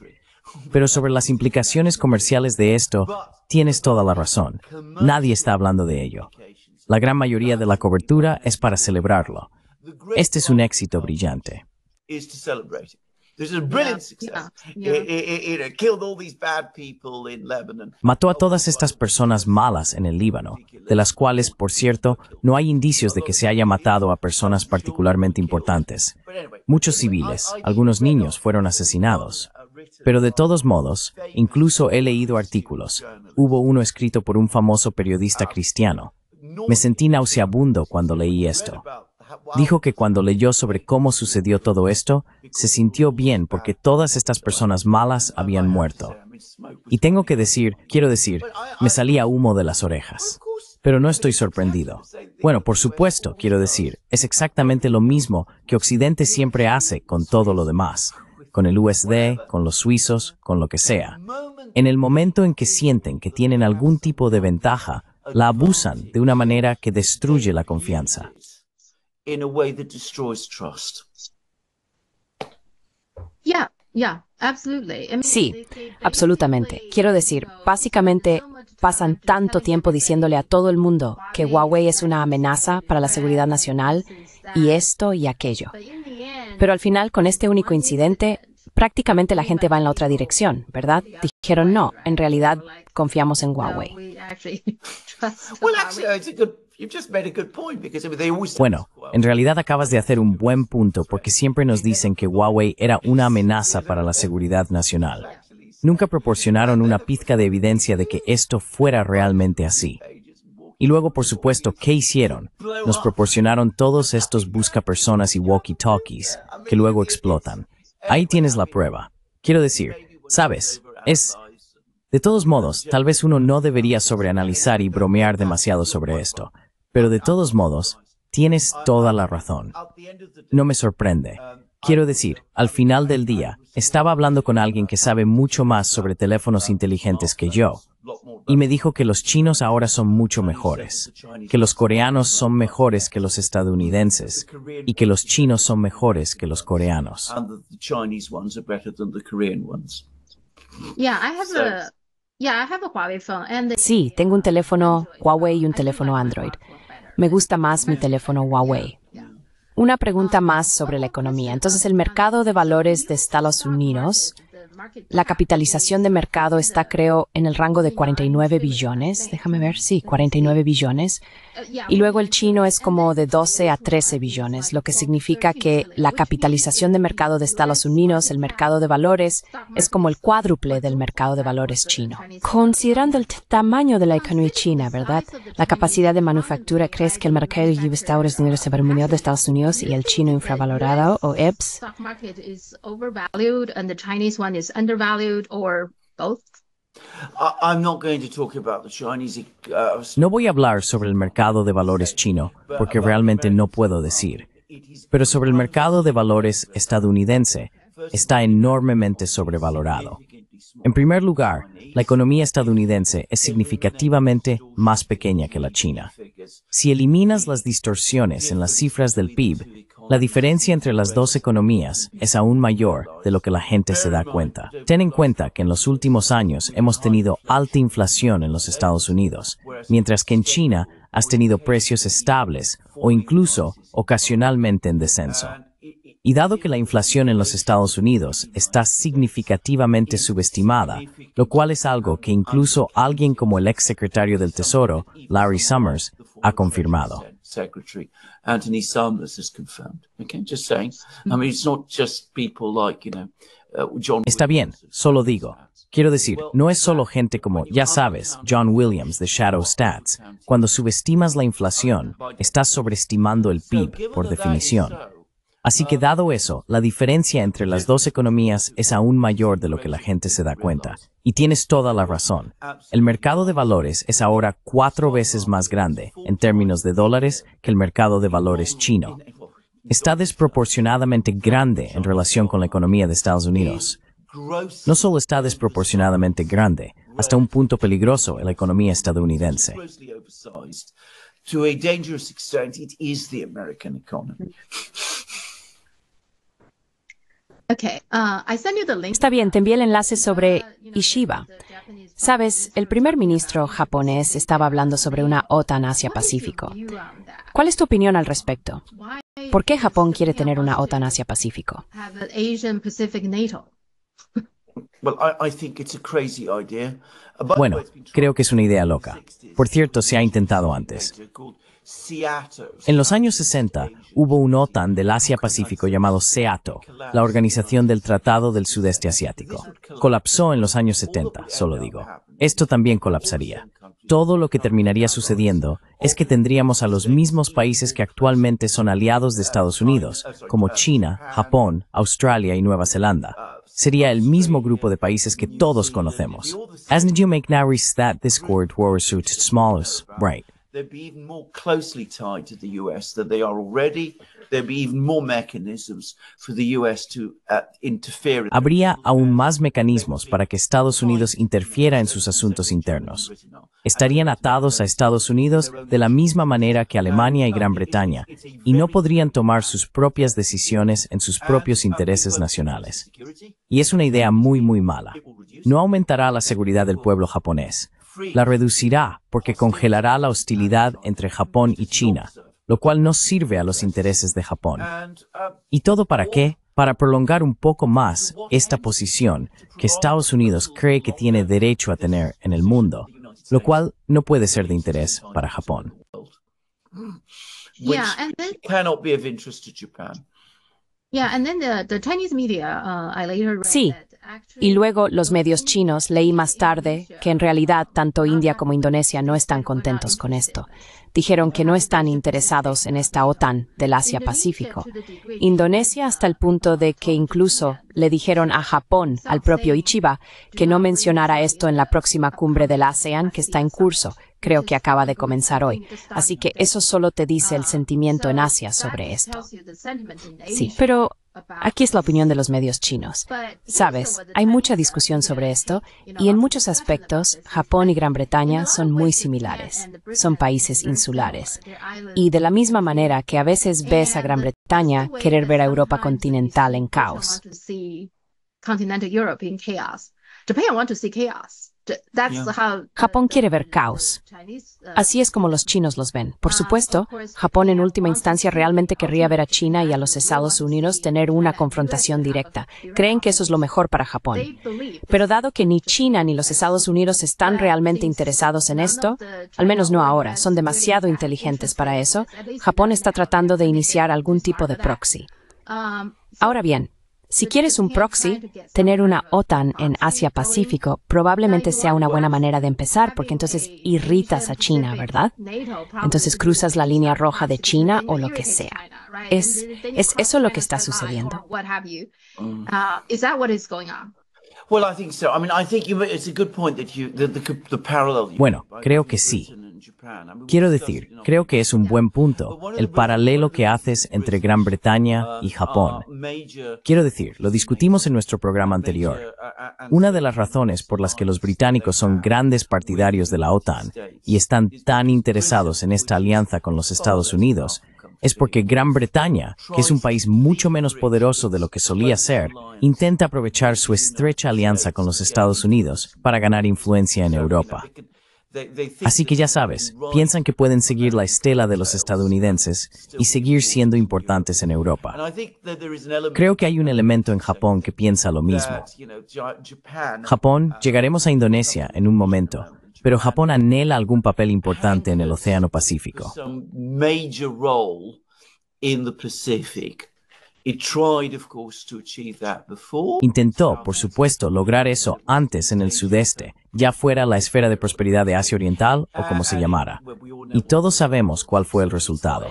Pero sobre las implicaciones comerciales de esto, tienes toda la razón. Nadie está hablando de ello. La gran mayoría de la cobertura es para celebrarlo. Este es un éxito brillante. Mató a todas estas personas malas en el Líbano, de las cuales, por cierto, no hay indicios de que se haya matado a personas particularmente importantes. Muchos civiles, algunos niños, fueron asesinados. Pero de todos modos, incluso he leído artículos. Hubo uno escrito por un famoso periodista cristiano. Me sentí nauseabundo cuando leí esto dijo que cuando leyó sobre cómo sucedió todo esto, se sintió bien porque todas estas personas malas habían muerto. Y tengo que decir, quiero decir, me salía humo de las orejas. Pero no estoy sorprendido. Bueno, por supuesto, quiero decir, es exactamente lo mismo que Occidente siempre hace con todo lo demás, con el USD, con los suizos, con lo que sea. En el momento en que sienten que tienen algún tipo de ventaja, la abusan de una manera que destruye la confianza in a Sí, absolutamente. Quiero decir, básicamente pasan tanto tiempo diciéndole a todo el mundo que Huawei es una amenaza para la seguridad nacional y esto y aquello. Pero al final, con este único incidente, prácticamente la gente va en la otra dirección, ¿verdad? Dijeron no, en realidad confiamos en Huawei. Bueno, en realidad acabas de hacer un buen punto porque siempre nos dicen que Huawei era una amenaza para la seguridad nacional. Nunca proporcionaron una pizca de evidencia de que esto fuera realmente así. Y luego, por supuesto, ¿qué hicieron? Nos proporcionaron todos estos busca personas y walkie-talkies, que luego explotan. Ahí tienes la prueba. Quiero decir, sabes, es... De todos modos, tal vez uno no debería sobreanalizar y bromear demasiado sobre esto. Pero de todos modos, tienes toda la razón. No me sorprende. Quiero decir, al final del día, estaba hablando con alguien que sabe mucho más sobre teléfonos inteligentes que yo, y me dijo que los chinos ahora son mucho mejores, que los coreanos son mejores que los estadounidenses, y que los chinos son mejores que los coreanos. Sí, tengo un teléfono Huawei y un teléfono Android. Me gusta más mi teléfono Huawei. Una pregunta más sobre la economía. Entonces, el mercado de valores de Estados Unidos la capitalización de mercado está, creo, en el rango de 49 billones. Déjame ver, sí, 49 billones. Y luego el chino es como de 12 a 13 billones, lo que significa que la capitalización de mercado de Estados Unidos, el mercado de valores, es como el cuádruple del mercado de valores chino. Considerando el tamaño de la economía china, ¿verdad? La capacidad de manufactura, ¿crees que el mercado de Estados Unidos se de Estados Unidos y el chino infravalorado o EPS? undervalued No voy a hablar sobre el mercado de valores chino, porque realmente no puedo decir. Pero sobre el mercado de valores estadounidense, está enormemente sobrevalorado. En primer lugar, la economía estadounidense es significativamente más pequeña que la china. Si eliminas las distorsiones en las cifras del PIB, la diferencia entre las dos economías es aún mayor de lo que la gente se da cuenta. Ten en cuenta que en los últimos años hemos tenido alta inflación en los Estados Unidos, mientras que en China has tenido precios estables o incluso ocasionalmente en descenso. Y dado que la inflación en los Estados Unidos está significativamente subestimada, lo cual es algo que incluso alguien como el ex secretario del Tesoro, Larry Summers, ha confirmado. Está bien, solo digo. Quiero decir, no es solo gente como, ya sabes, John Williams de Shadow Stats. Cuando subestimas la inflación, estás sobreestimando el PIB, por definición. Así que dado eso, la diferencia entre las dos economías es aún mayor de lo que la gente se da cuenta. Y tienes toda la razón. El mercado de valores es ahora cuatro veces más grande, en términos de dólares, que el mercado de valores chino. Está desproporcionadamente grande en relación con la economía de Estados Unidos. No solo está desproporcionadamente grande, hasta un punto peligroso en la economía estadounidense. Uh, Está bien, te envié el enlace sobre Ishiba. Sabes, el primer ministro japonés estaba hablando sobre una OTAN Asia-Pacífico. ¿Cuál es tu opinión al respecto? ¿Por qué Japón quiere tener una OTAN Asia-Pacífico? Bueno, creo que es una idea loca. Por cierto, se ha intentado antes. En los años 60 hubo un OTAN del Asia-Pacífico llamado SEATO, la Organización del Tratado del Sudeste Asiático. Colapsó en los años 70, solo digo. Esto también colapsaría. Todo lo que terminaría sucediendo es que tendríamos a los mismos países que actualmente son aliados de Estados Unidos, como China, Japón, Australia y Nueva Zelanda. Sería el mismo grupo de países que todos conocemos. right? Uh, Habría aún más mecanismos para que Estados Unidos interfiera en sus asuntos internos. Estarían atados a Estados Unidos de la misma manera que Alemania y Gran Bretaña y no podrían tomar sus propias decisiones en sus uh, propios intereses nacionales. Y es una idea muy, muy mala. No aumentará la seguridad del pueblo japonés la reducirá porque congelará la hostilidad entre Japón y China, lo cual no sirve a los intereses de Japón. Uh, ¿Y todo para qué? Para prolongar un poco más esta posición que Estados Unidos cree que tiene derecho a tener en el mundo, lo cual no puede ser de interés para Japón. Sí, y luego los medios chinos leí más tarde que en realidad tanto India como Indonesia no están contentos con esto. Dijeron que no están interesados en esta OTAN del Asia-Pacífico. Indonesia hasta el punto de que incluso le dijeron a Japón, al propio Ichiba, que no mencionara esto en la próxima cumbre del ASEAN que está en curso, Creo que acaba de comenzar hoy. Así que eso solo te dice el sentimiento en Asia sobre esto. Sí, pero Aquí es la opinión de los medios chinos. Sabes, hay mucha discusión sobre esto y en muchos aspectos Japón y Gran Bretaña son muy similares. Son países insulares. Y de la misma manera que a veces ves a Gran Bretaña querer ver a Europa continental en caos. Japón quiere ver uh, caos. Uh, Así es como los chinos los ven. Por ah, supuesto, Japón en última instancia realmente querría ver a China y a los Estados Unidos tener una confrontación directa. Creen que eso es lo mejor para Japón. Pero dado que ni China ni los Estados Unidos están realmente interesados en esto, al menos no ahora, son demasiado inteligentes para eso, Japón está tratando de iniciar algún tipo de proxy. Um, ahora bien, si quieres un proxy, tener una OTAN en Asia-Pacífico probablemente sea una buena manera de empezar porque entonces irritas a China, ¿verdad? Entonces cruzas la línea roja de China o lo que sea. ¿Es, es eso lo que está sucediendo? Ah, bueno, creo que sí. Quiero decir, creo que es un buen punto el paralelo que haces entre Gran Bretaña uh, y Japón. Quiero decir, lo uh, discutimos en nuestro programa anterior. Uh, Una de las razones por las que los británicos son grandes partidarios de la OTAN y están tan interesados en esta alianza con los Estados Unidos es porque Gran Bretaña, que es un país mucho menos poderoso de lo que solía ser, intenta aprovechar su estrecha alianza con los Estados Unidos para ganar influencia en Europa. Así que ya sabes, piensan que pueden seguir la estela de los estadounidenses y seguir siendo importantes en Europa. Creo que hay un elemento en Japón que piensa lo mismo. Japón, llegaremos a Indonesia en un momento, pero Japón anhela algún papel importante en el Océano Pacífico. Intentó, por supuesto, lograr eso antes en el sudeste, ya fuera la esfera de prosperidad de Asia Oriental o como se llamara. Y todos sabemos cuál fue el resultado.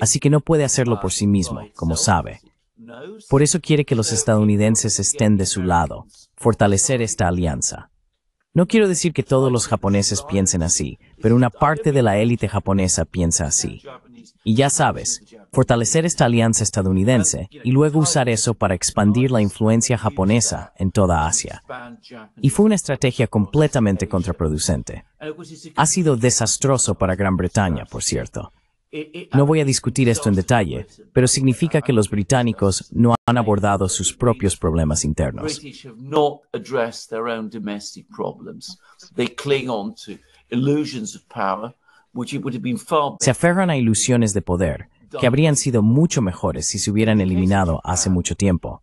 Así que no puede hacerlo por sí mismo, como sabe. Por eso quiere que los estadounidenses estén de su lado, fortalecer esta alianza. No quiero decir que todos los japoneses piensen así, pero una parte de la élite japonesa piensa así. Y ya sabes, fortalecer esta alianza estadounidense y luego usar eso para expandir la influencia japonesa en toda Asia. Y fue una estrategia completamente contraproducente. Ha sido desastroso para Gran Bretaña, por cierto. No voy a discutir esto en detalle, pero significa que los británicos no han abordado sus propios problemas internos. Se aferran a ilusiones de poder que habrían sido mucho mejores si se hubieran eliminado hace mucho tiempo.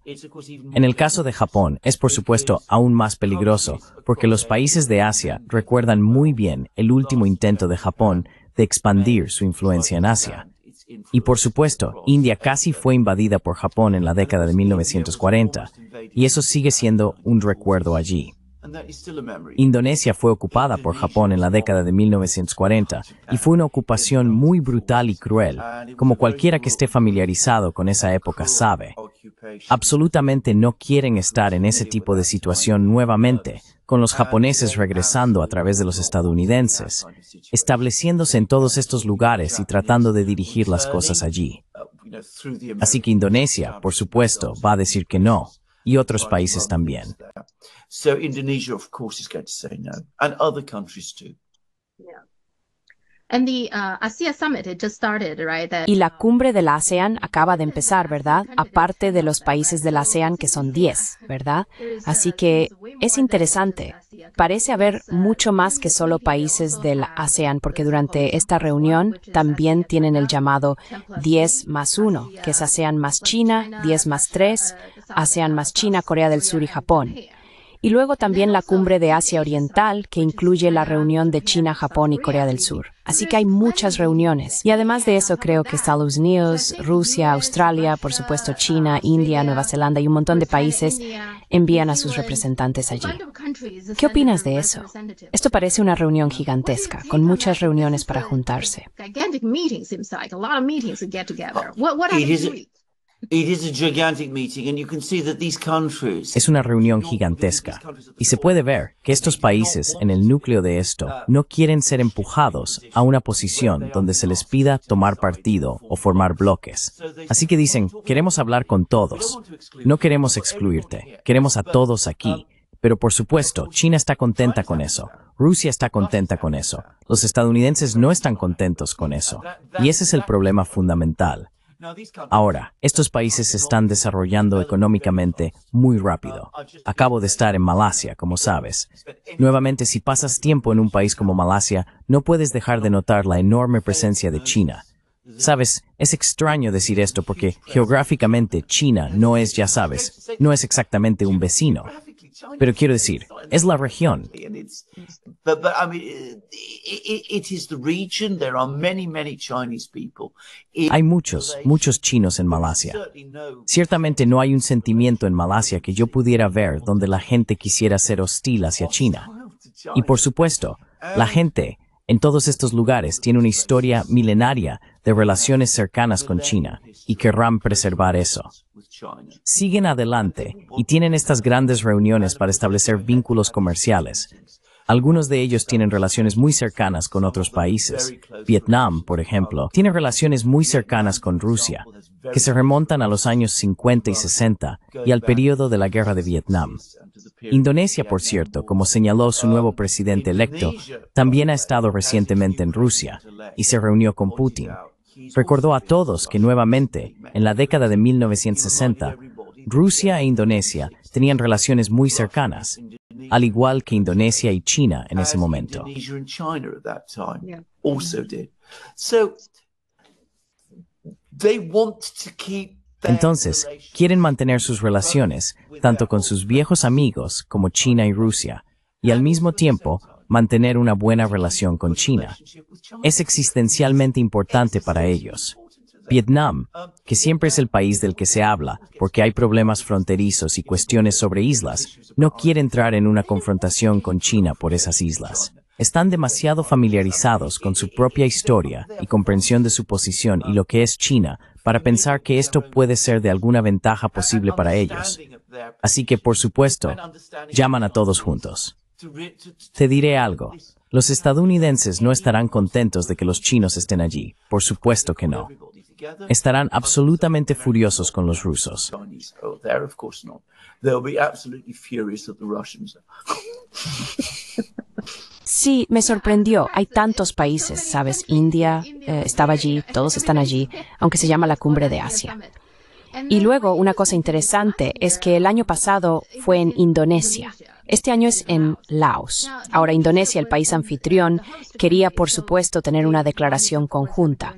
En el caso de Japón, es por supuesto aún más peligroso, porque los países de Asia recuerdan muy bien el último intento de Japón de expandir su influencia en Asia. Y por supuesto, India casi fue invadida por Japón en la década de 1940, y eso sigue siendo un recuerdo allí. Indonesia fue ocupada por Japón en la década de 1940 y fue una ocupación muy brutal y cruel, como cualquiera que esté familiarizado con esa época sabe. Absolutamente no quieren estar en ese tipo de situación nuevamente, con los ah, japoneses ah, regresando a través de los estadounidenses, estableciéndose en todos estos lugares y tratando de dirigir las cosas allí. Uh, Así que Indonesia, por supuesto, va a decir que no, y otros países también. Y la uh, cumbre de la ASEAN acaba de empezar, ¿verdad? Aparte de los países de la ASEAN que son 10, ¿verdad? Uh, Así que es interesante. Parece haber uh, mucho más que solo países de la ASEAN, porque durante esta reunión también tienen el llamado 10 más 1, que es ASEAN más China, 10 más 3, ASEAN más China, Corea del Sur y Japón y luego también la cumbre de Asia Oriental, que incluye la reunión de China, Japón y Corea del Sur. Así que hay muchas reuniones. Y además de eso, creo que Estados Unidos, Rusia, Australia, por supuesto China, India, Nueva Zelanda y un montón de países envían a sus representantes allí. ¿Qué opinas de eso? Esto parece una reunión gigantesca, con muchas reuniones para juntarse. Es una reunión gigantesca y se puede ver que estos países en el núcleo de esto no quieren ser empujados a una posición donde se les pida tomar partido o formar bloques. Así que dicen, queremos hablar con todos, no queremos excluirte, queremos a todos aquí. Pero por supuesto, China está contenta con eso, Rusia está contenta con eso, los estadounidenses no están contentos con eso. Y ese es el problema fundamental. Ahora, estos países se están desarrollando económicamente muy rápido. Acabo de estar en Malasia, como sabes. Nuevamente, si pasas tiempo en un país como Malasia, no puedes dejar de notar la enorme presencia de China. Sabes, es extraño decir esto porque geográficamente China no es, ya sabes, no es exactamente un vecino. Pero quiero decir, es la región. Hay muchos, muchos chinos en Malasia. Ciertamente no hay un sentimiento en Malasia que yo pudiera ver donde la gente quisiera ser hostil hacia China. Y por supuesto, la gente en todos estos lugares tiene una historia milenaria de relaciones cercanas con China y querrán preservar eso. Siguen adelante y tienen estas grandes reuniones para establecer vínculos comerciales. Algunos de ellos tienen relaciones muy cercanas con otros países. Vietnam, por ejemplo, tiene relaciones muy cercanas con Rusia, que se remontan a los años 50 y 60 y al periodo de la guerra de Vietnam. Indonesia, por cierto, como señaló su nuevo presidente electo, también ha estado recientemente en Rusia y se reunió con Putin. Recordó a todos que nuevamente, en la década de 1960, Rusia e Indonesia tenían relaciones muy cercanas, al igual que Indonesia y China en ese momento. Entonces, quieren mantener sus relaciones tanto con sus viejos amigos como China y Rusia, y al mismo tiempo mantener una buena relación con China. Es existencialmente importante para ellos. Vietnam, que siempre es el país del que se habla, porque hay problemas fronterizos y cuestiones sobre islas, no quiere entrar en una confrontación con China por esas islas. Están demasiado familiarizados con su propia historia y comprensión de su posición y lo que es China para pensar que esto puede ser de alguna ventaja posible para ellos. Así que, por supuesto, llaman a todos juntos. Te diré algo. Los estadounidenses no estarán contentos de que los chinos estén allí. Por supuesto que no. Estarán absolutamente furiosos con los rusos. Sí, me sorprendió. Hay tantos países, ¿sabes? India eh, estaba allí, todos están allí, aunque se llama la cumbre de Asia. Y luego, una cosa interesante es que el año pasado fue en Indonesia este año es en Laos. Ahora Indonesia, el país anfitrión, quería por supuesto tener una declaración conjunta.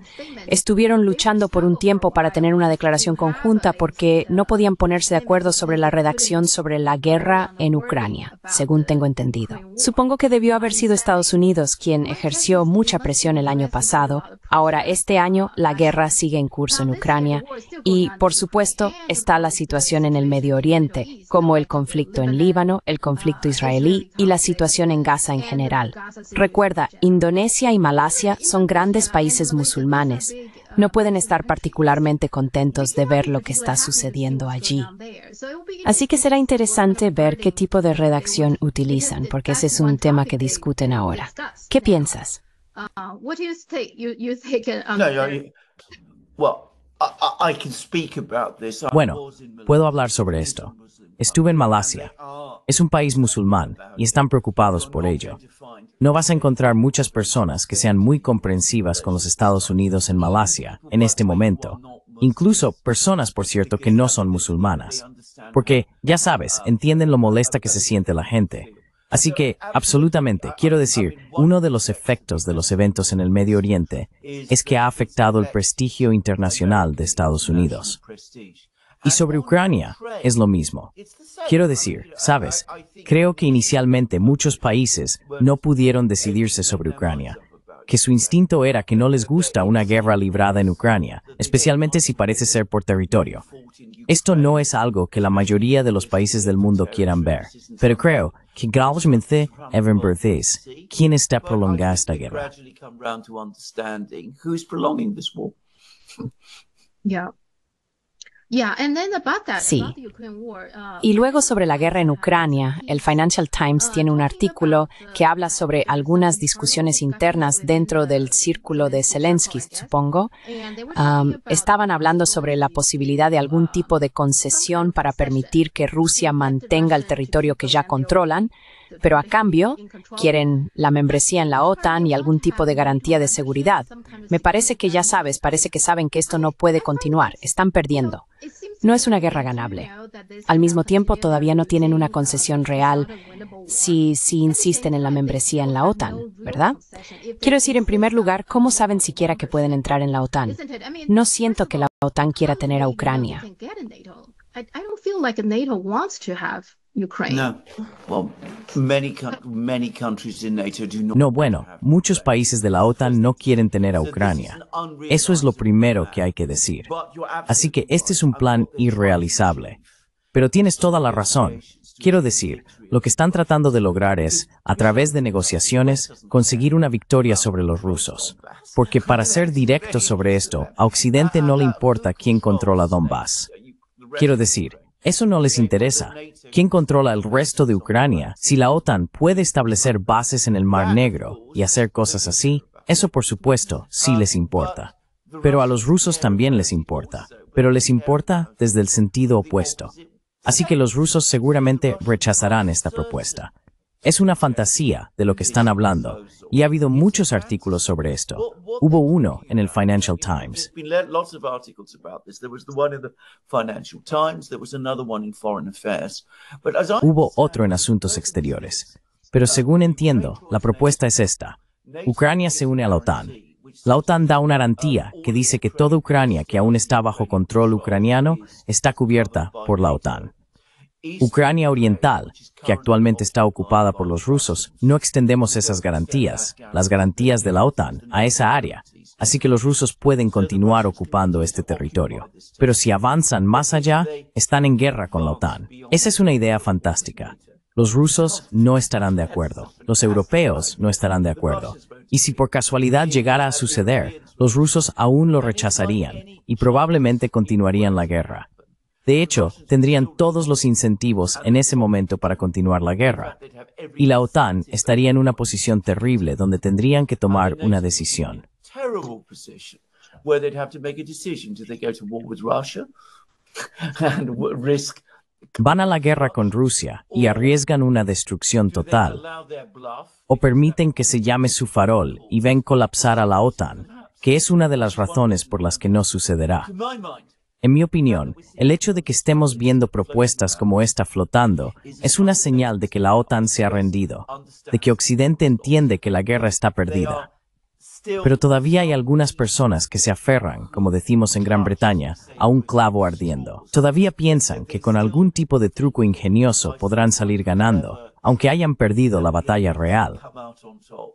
Estuvieron luchando por un tiempo para tener una declaración conjunta porque no podían ponerse de acuerdo sobre la redacción sobre la guerra en Ucrania, según tengo entendido. Supongo que debió haber sido Estados Unidos quien ejerció mucha presión el año pasado. Ahora este año la guerra sigue en curso en Ucrania y por supuesto está la situación en el Medio Oriente, como el conflicto en Líbano, el conflicto conflicto israelí y la situación en Gaza en general. Recuerda, Indonesia y Malasia son grandes países musulmanes. No pueden estar particularmente contentos de ver lo que está sucediendo allí. Así que será interesante ver qué tipo de redacción utilizan, porque ese es un tema que discuten ahora. ¿Qué piensas? Bueno, puedo hablar sobre esto. Estuve en Malasia. Es un país musulmán y están preocupados por ello. No vas a encontrar muchas personas que sean muy comprensivas con los Estados Unidos en Malasia en este momento, incluso personas, por cierto, que no son musulmanas, porque, ya sabes, entienden lo molesta que se siente la gente. Así que, absolutamente, quiero decir, uno de los efectos de los eventos en el Medio Oriente es que ha afectado el prestigio internacional de Estados Unidos. Y sobre Ucrania es lo mismo. Quiero decir, sabes, creo que inicialmente muchos países no pudieron decidirse sobre Ucrania, que su instinto era que no les gusta una guerra librada en Ucrania, especialmente si parece ser por territorio. Esto no es algo que la mayoría de los países del mundo quieran ver, pero creo que gradualmente Evan es quien está prolongando esta guerra. Sí. Uh, y luego sobre la guerra en Ucrania, el Financial Times uh, tiene un artículo que habla sobre algunas discusiones internas dentro del círculo de Zelensky, supongo. Um, estaban hablando sobre la posibilidad de algún tipo de concesión para permitir que Rusia mantenga el territorio que ya controlan pero a cambio quieren la membresía en la OTAN y algún tipo de garantía de seguridad. Me parece que ya sabes, parece que saben que esto no puede continuar, están perdiendo. No es una guerra ganable. Al mismo tiempo, todavía no tienen una concesión real si, si insisten en la membresía en la OTAN, ¿verdad? Quiero decir, en primer lugar, ¿cómo saben siquiera que pueden entrar en la OTAN? No siento que la OTAN quiera tener a Ucrania. No. bueno, muchos países de la OTAN no quieren tener a Ucrania. Eso es lo primero que hay que decir. Así que este es un plan irrealizable. Pero tienes toda la razón. Quiero decir, lo que están tratando de lograr es, a través de negociaciones, conseguir una victoria sobre los rusos. Porque para ser directo sobre esto, a Occidente no le importa quién controla Donbass. Quiero decir, eso no les interesa. ¿Quién controla el resto de Ucrania? Si la OTAN puede establecer bases en el Mar Negro y hacer cosas así, eso por supuesto sí les importa. Pero a los rusos también les importa. Pero les importa desde el sentido opuesto. Así que los rusos seguramente rechazarán esta propuesta. Es una fantasía de lo que están hablando y ha habido muchos artículos sobre esto. Hubo uno en el Financial Times. Hubo otro en Asuntos Exteriores. Pero según entiendo, la propuesta es esta. Ucrania se une a la OTAN. La OTAN da una garantía que dice que toda Ucrania que aún está bajo control ucraniano está cubierta por la OTAN. Ucrania Oriental, que actualmente está ocupada por los rusos, no extendemos esas garantías, las garantías de la OTAN, a esa área, así que los rusos pueden continuar ocupando este territorio. Pero si avanzan más allá, están en guerra con la OTAN. Esa es una idea fantástica. Los rusos no estarán de acuerdo, los europeos no estarán de acuerdo. Y si por casualidad llegara a suceder, los rusos aún lo rechazarían y probablemente continuarían la guerra. De hecho, tendrían todos los incentivos en ese momento para continuar la guerra. Y la OTAN estaría en una posición terrible donde tendrían que tomar una decisión. Van a la guerra con Rusia y arriesgan una destrucción total. O permiten que se llame su farol y ven colapsar a la OTAN, que es una de las razones por las que no sucederá. En mi opinión, el hecho de que estemos viendo propuestas como esta flotando es una señal de que la OTAN se ha rendido, de que Occidente entiende que la guerra está perdida. Pero todavía hay algunas personas que se aferran, como decimos en Gran Bretaña, a un clavo ardiendo. Todavía piensan que con algún tipo de truco ingenioso podrán salir ganando, aunque hayan perdido la batalla real.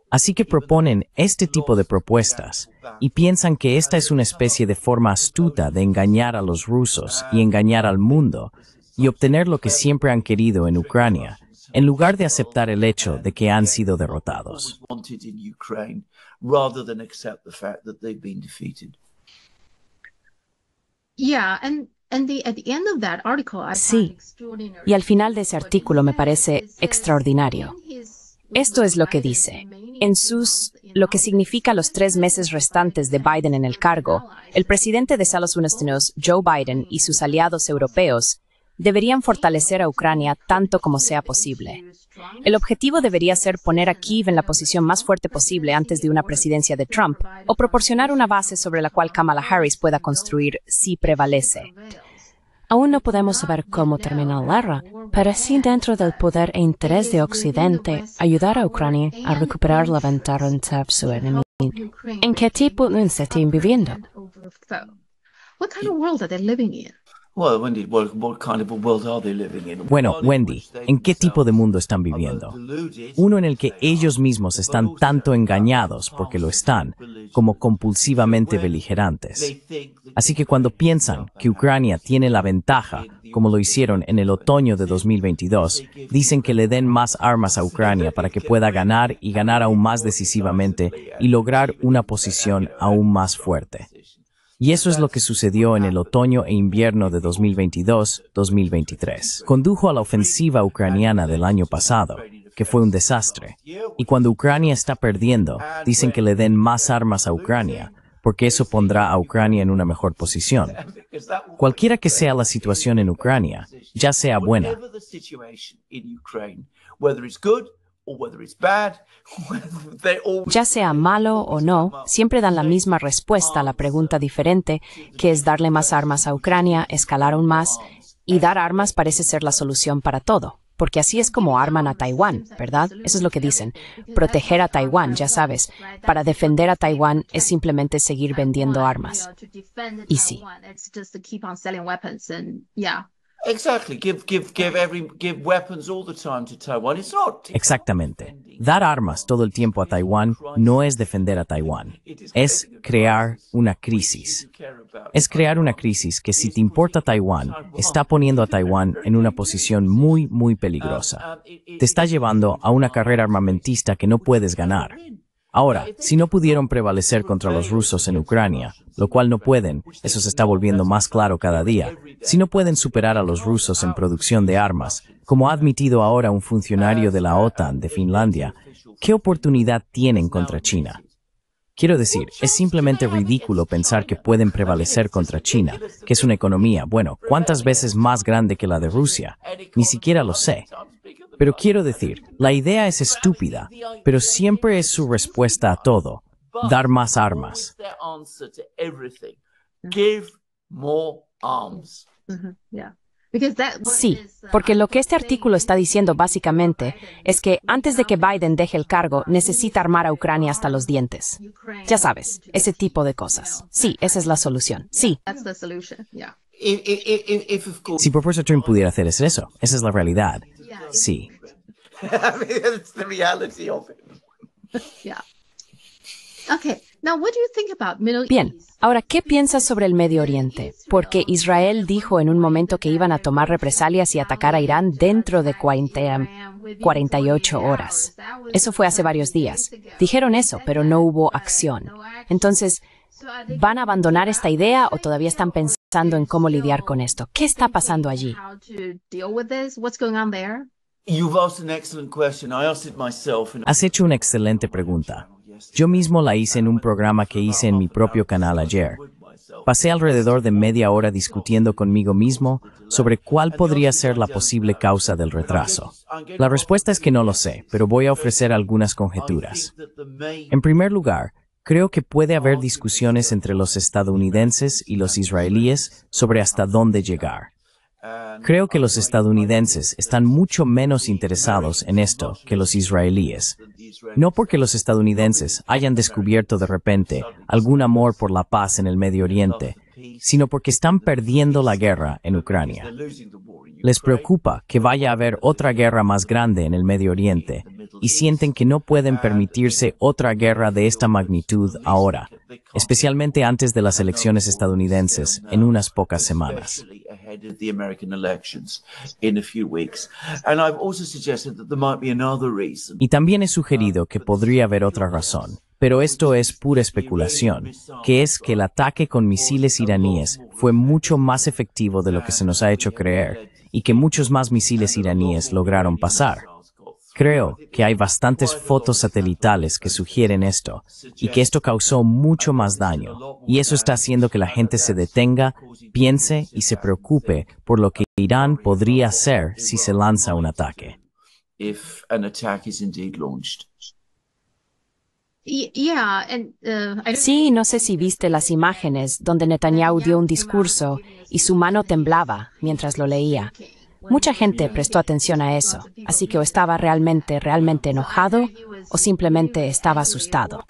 Así que proponen este tipo de propuestas y piensan que esta es una especie de forma astuta de engañar a los rusos y engañar al mundo y obtener lo que siempre han querido en Ucrania, en lugar de aceptar el hecho de que han sido derrotados. Sí, y al final de ese artículo me parece extraordinario. Esto es lo que dice. En sus, lo que significa los tres meses restantes de Biden en el cargo, el presidente de Estados Unidos, Joe Biden, y sus aliados europeos deberían fortalecer a Ucrania tanto como sea posible. El objetivo debería ser poner a Kiev en la posición más fuerte posible antes de una presidencia de Trump o proporcionar una base sobre la cual Kamala Harris pueda construir si prevalece. Aún no podemos saber cómo termina la guerra, pero sí dentro del poder e interés de Occidente ayudar a Ucrania a recuperar la ventaja su enemigo. ¿En qué tipo de viviendo? ¿Qué tipo bueno, Wendy, ¿en qué tipo de mundo están viviendo? Uno en el que ellos mismos están tanto engañados, porque lo están, como compulsivamente beligerantes. Así que cuando piensan que Ucrania tiene la ventaja, como lo hicieron en el otoño de 2022, dicen que le den más armas a Ucrania para que pueda ganar y ganar aún más decisivamente y lograr una posición aún más fuerte. Y eso es lo que sucedió en el otoño e invierno de 2022-2023. Condujo a la ofensiva ucraniana del año pasado, que fue un desastre. Y cuando Ucrania está perdiendo, dicen que le den más armas a Ucrania, porque eso pondrá a Ucrania en una mejor posición. Cualquiera que sea la situación en Ucrania, ya sea buena. Ya sea malo o no, siempre dan la misma respuesta a la pregunta diferente, que es darle más armas a Ucrania, escalar aún más, y dar armas parece ser la solución para todo. Porque así es como arman a Taiwán, ¿verdad? Eso es lo que dicen. Proteger a Taiwán, ya sabes. Para defender a Taiwán es simplemente seguir vendiendo armas. Y sí. Exactamente. Dar armas todo el tiempo a Taiwán no es defender a Taiwán, es crear una crisis. Es crear una crisis que si te importa Taiwán, está poniendo a Taiwán en una posición muy, muy um, peligrosa. Um, te está llevando a una carrera armamentista que no puedes ganar. Ahora, si no pudieron prevalecer contra los rusos en Ucrania, lo cual no pueden, eso se está volviendo más claro cada día, si no pueden superar a los rusos en producción de armas, como ha admitido ahora un funcionario de la OTAN de Finlandia, ¿qué oportunidad tienen contra China? Quiero decir, es simplemente ridículo pensar que pueden prevalecer contra China, que es una economía, bueno, ¿cuántas veces más grande que la de Rusia? Ni siquiera lo sé. Pero quiero decir, la idea es estúpida, pero siempre es su respuesta a todo. Dar más armas. Sí, uh, porque lo que este artículo está diciendo básicamente es que antes de que Biden deje el cargo, necesita armar a Ucrania hasta los dientes. Ya sabes, ese tipo de cosas. Sí, esa es la solución. Sí. Si por Trump pudiera hacer eso, esa es la realidad. Sí. Bien, ahora, ¿qué piensas sobre el Medio Oriente? Porque Israel dijo en un momento que iban a tomar represalias y atacar a Irán dentro de 48 horas. Eso fue hace varios días. Dijeron eso, pero no hubo acción. Entonces, ¿van a abandonar esta idea o todavía están pensando en cómo lidiar con esto? ¿Qué está pasando allí? Has hecho una excelente pregunta. Yo mismo la hice en un programa que hice en mi propio canal ayer. Pasé alrededor de media hora discutiendo conmigo mismo sobre cuál podría ser la posible causa del retraso. La respuesta es que no lo sé, pero voy a ofrecer algunas conjeturas. En primer lugar, creo que puede haber discusiones entre los estadounidenses y los israelíes sobre hasta dónde llegar. Creo que los estadounidenses están mucho menos interesados en esto que los israelíes. No porque los estadounidenses hayan descubierto de repente algún amor por la paz en el Medio Oriente, sino porque están perdiendo la guerra en Ucrania. Les preocupa que vaya a haber otra guerra más grande en el Medio Oriente y sienten que no pueden permitirse otra guerra de esta magnitud ahora, especialmente antes de las elecciones estadounidenses, en unas pocas semanas. Y también he sugerido que podría haber otra razón. Pero esto es pura especulación, que es que el ataque con misiles iraníes fue mucho más efectivo de lo que se nos ha hecho creer y que muchos más misiles iraníes lograron pasar. Creo que hay bastantes fotos satelitales que sugieren esto y que esto causó mucho más daño. Y eso está haciendo que la gente se detenga, piense y se preocupe por lo que Irán podría hacer si se lanza un ataque. Uh, sí, no sé si viste las imágenes donde Netanyahu dio un discurso y su mano temblaba mientras lo leía. Mucha gente prestó atención a eso, así que o estaba realmente, realmente enojado o simplemente estaba asustado.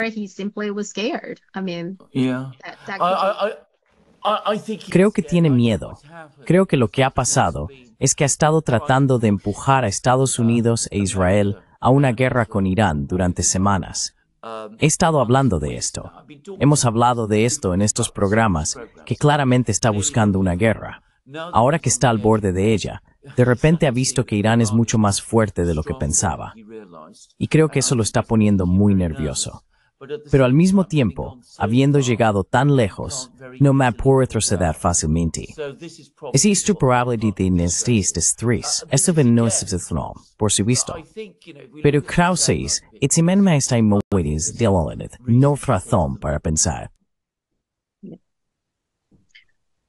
Creo que tiene miedo. Creo que lo que ha pasado es que ha estado tratando de empujar a Estados Unidos e Israel a una guerra con Irán durante semanas. He estado hablando de esto. Hemos hablado de esto en estos programas, que claramente está buscando una guerra. Ahora que está al borde de ella, de repente ha visto que Irán es mucho más fuerte de lo que pensaba. Y creo que eso lo está poniendo muy nervioso. Pero al mismo tiempo, habiendo llegado tan lejos, no me puede retroceder fácilmente. es probabilidad de es tres. eso no es throm, por supuesto. Pero Krause es, es misma está de la no razón para pensar.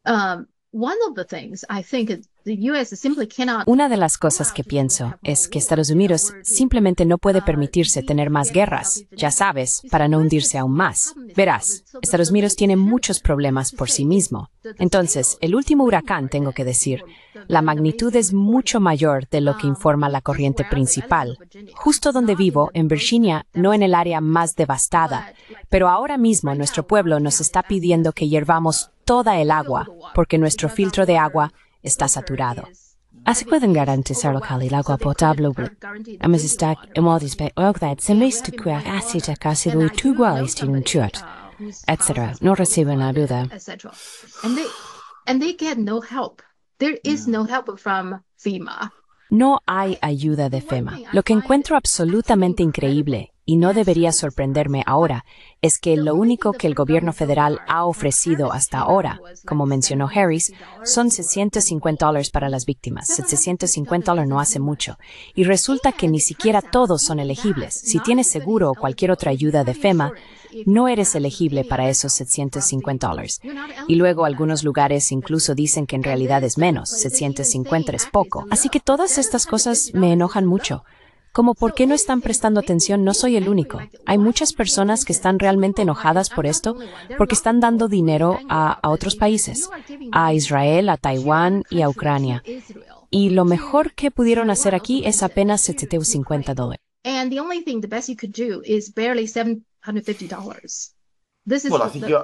Um, one of the things I think una de las cosas que pienso es que Estados Unidos simplemente no puede permitirse tener más guerras, ya sabes, para no hundirse aún más. Verás, Estados Unidos tiene muchos problemas por sí mismo. Entonces, el último huracán, tengo que decir, la magnitud es mucho mayor de lo que um, informa la corriente principal. Justo donde vivo, en Virginia, no en el área más devastada, pero ahora mismo nuestro pueblo nos está pidiendo que hiervamos toda el agua, porque nuestro filtro de agua está saturado. Así pueden garantizar local el agua potable. Hemos estado envoltos por organidad semestre que hace casi lo igual este un etcétera, etc. No reciben ayuda. And they, and they no help. There no No hay ayuda de FEMA. Lo que encuentro absolutamente increíble y no debería sorprenderme ahora, es que lo único que el gobierno federal ha ofrecido hasta ahora, como mencionó Harris, son $750 dólares para las víctimas. 750 dólares no hace mucho. Y resulta que ni siquiera todos son elegibles. Si tienes seguro o cualquier otra ayuda de FEMA, no eres elegible para esos 750 dólares. Y luego algunos lugares incluso dicen que en realidad es menos, 750 es poco. Así que todas estas cosas me enojan mucho. Como por qué no están prestando atención, no soy el único. Hay muchas personas que están realmente enojadas por esto porque están dando dinero a, otros países, a Israel, a Taiwán y a Ucrania. Y lo mejor que pudieron hacer aquí es apenas 750 dólares. Bueno, que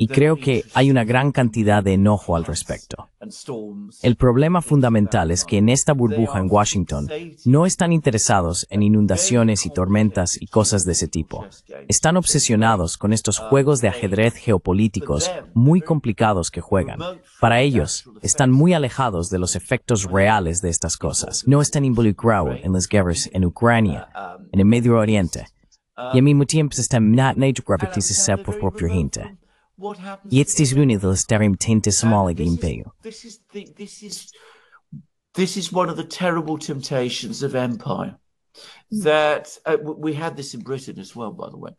y creo que hay una gran cantidad de enojo al respecto. El problema fundamental es que en esta burbuja en Washington no están interesados en inundaciones y tormentas y cosas de ese tipo. Están obsesionados con estos juegos de ajedrez geopolíticos muy complicados que juegan. Para ellos, están muy alejados de los efectos reales de estas cosas. No están involucrados en las guerras en Ucrania, en el Medio Oriente, y al mismo tiempo están no en la gente. Y esto es tente somalig imperio. This is the, this is this is one of the terrible temptations of empire. Mm. That uh, we had this in Britain as well, by the way.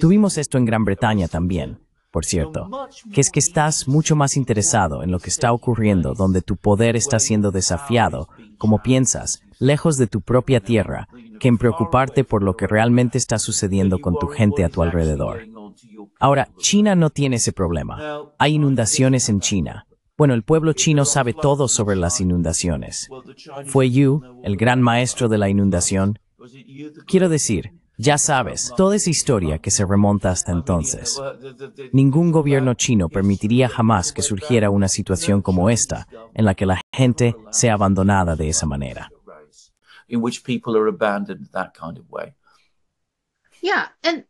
Tuvimos esto en Gran Bretaña también. Por cierto, que es que estás mucho más interesado en lo que está ocurriendo, donde tu poder está siendo desafiado, como piensas, lejos de tu propia tierra, que en preocuparte por lo que realmente está sucediendo con tu gente a tu alrededor. Ahora, China no tiene ese problema. Hay inundaciones en China. Bueno, el pueblo chino sabe todo sobre las inundaciones. Fue Yu, el gran maestro de la inundación. Quiero decir, ya sabes, toda esa historia que se remonta hasta entonces. Ningún gobierno chino permitiría jamás que surgiera una situación como esta, en la que la gente sea abandonada de esa manera. in which people are abandoned that kind of way. Yeah, and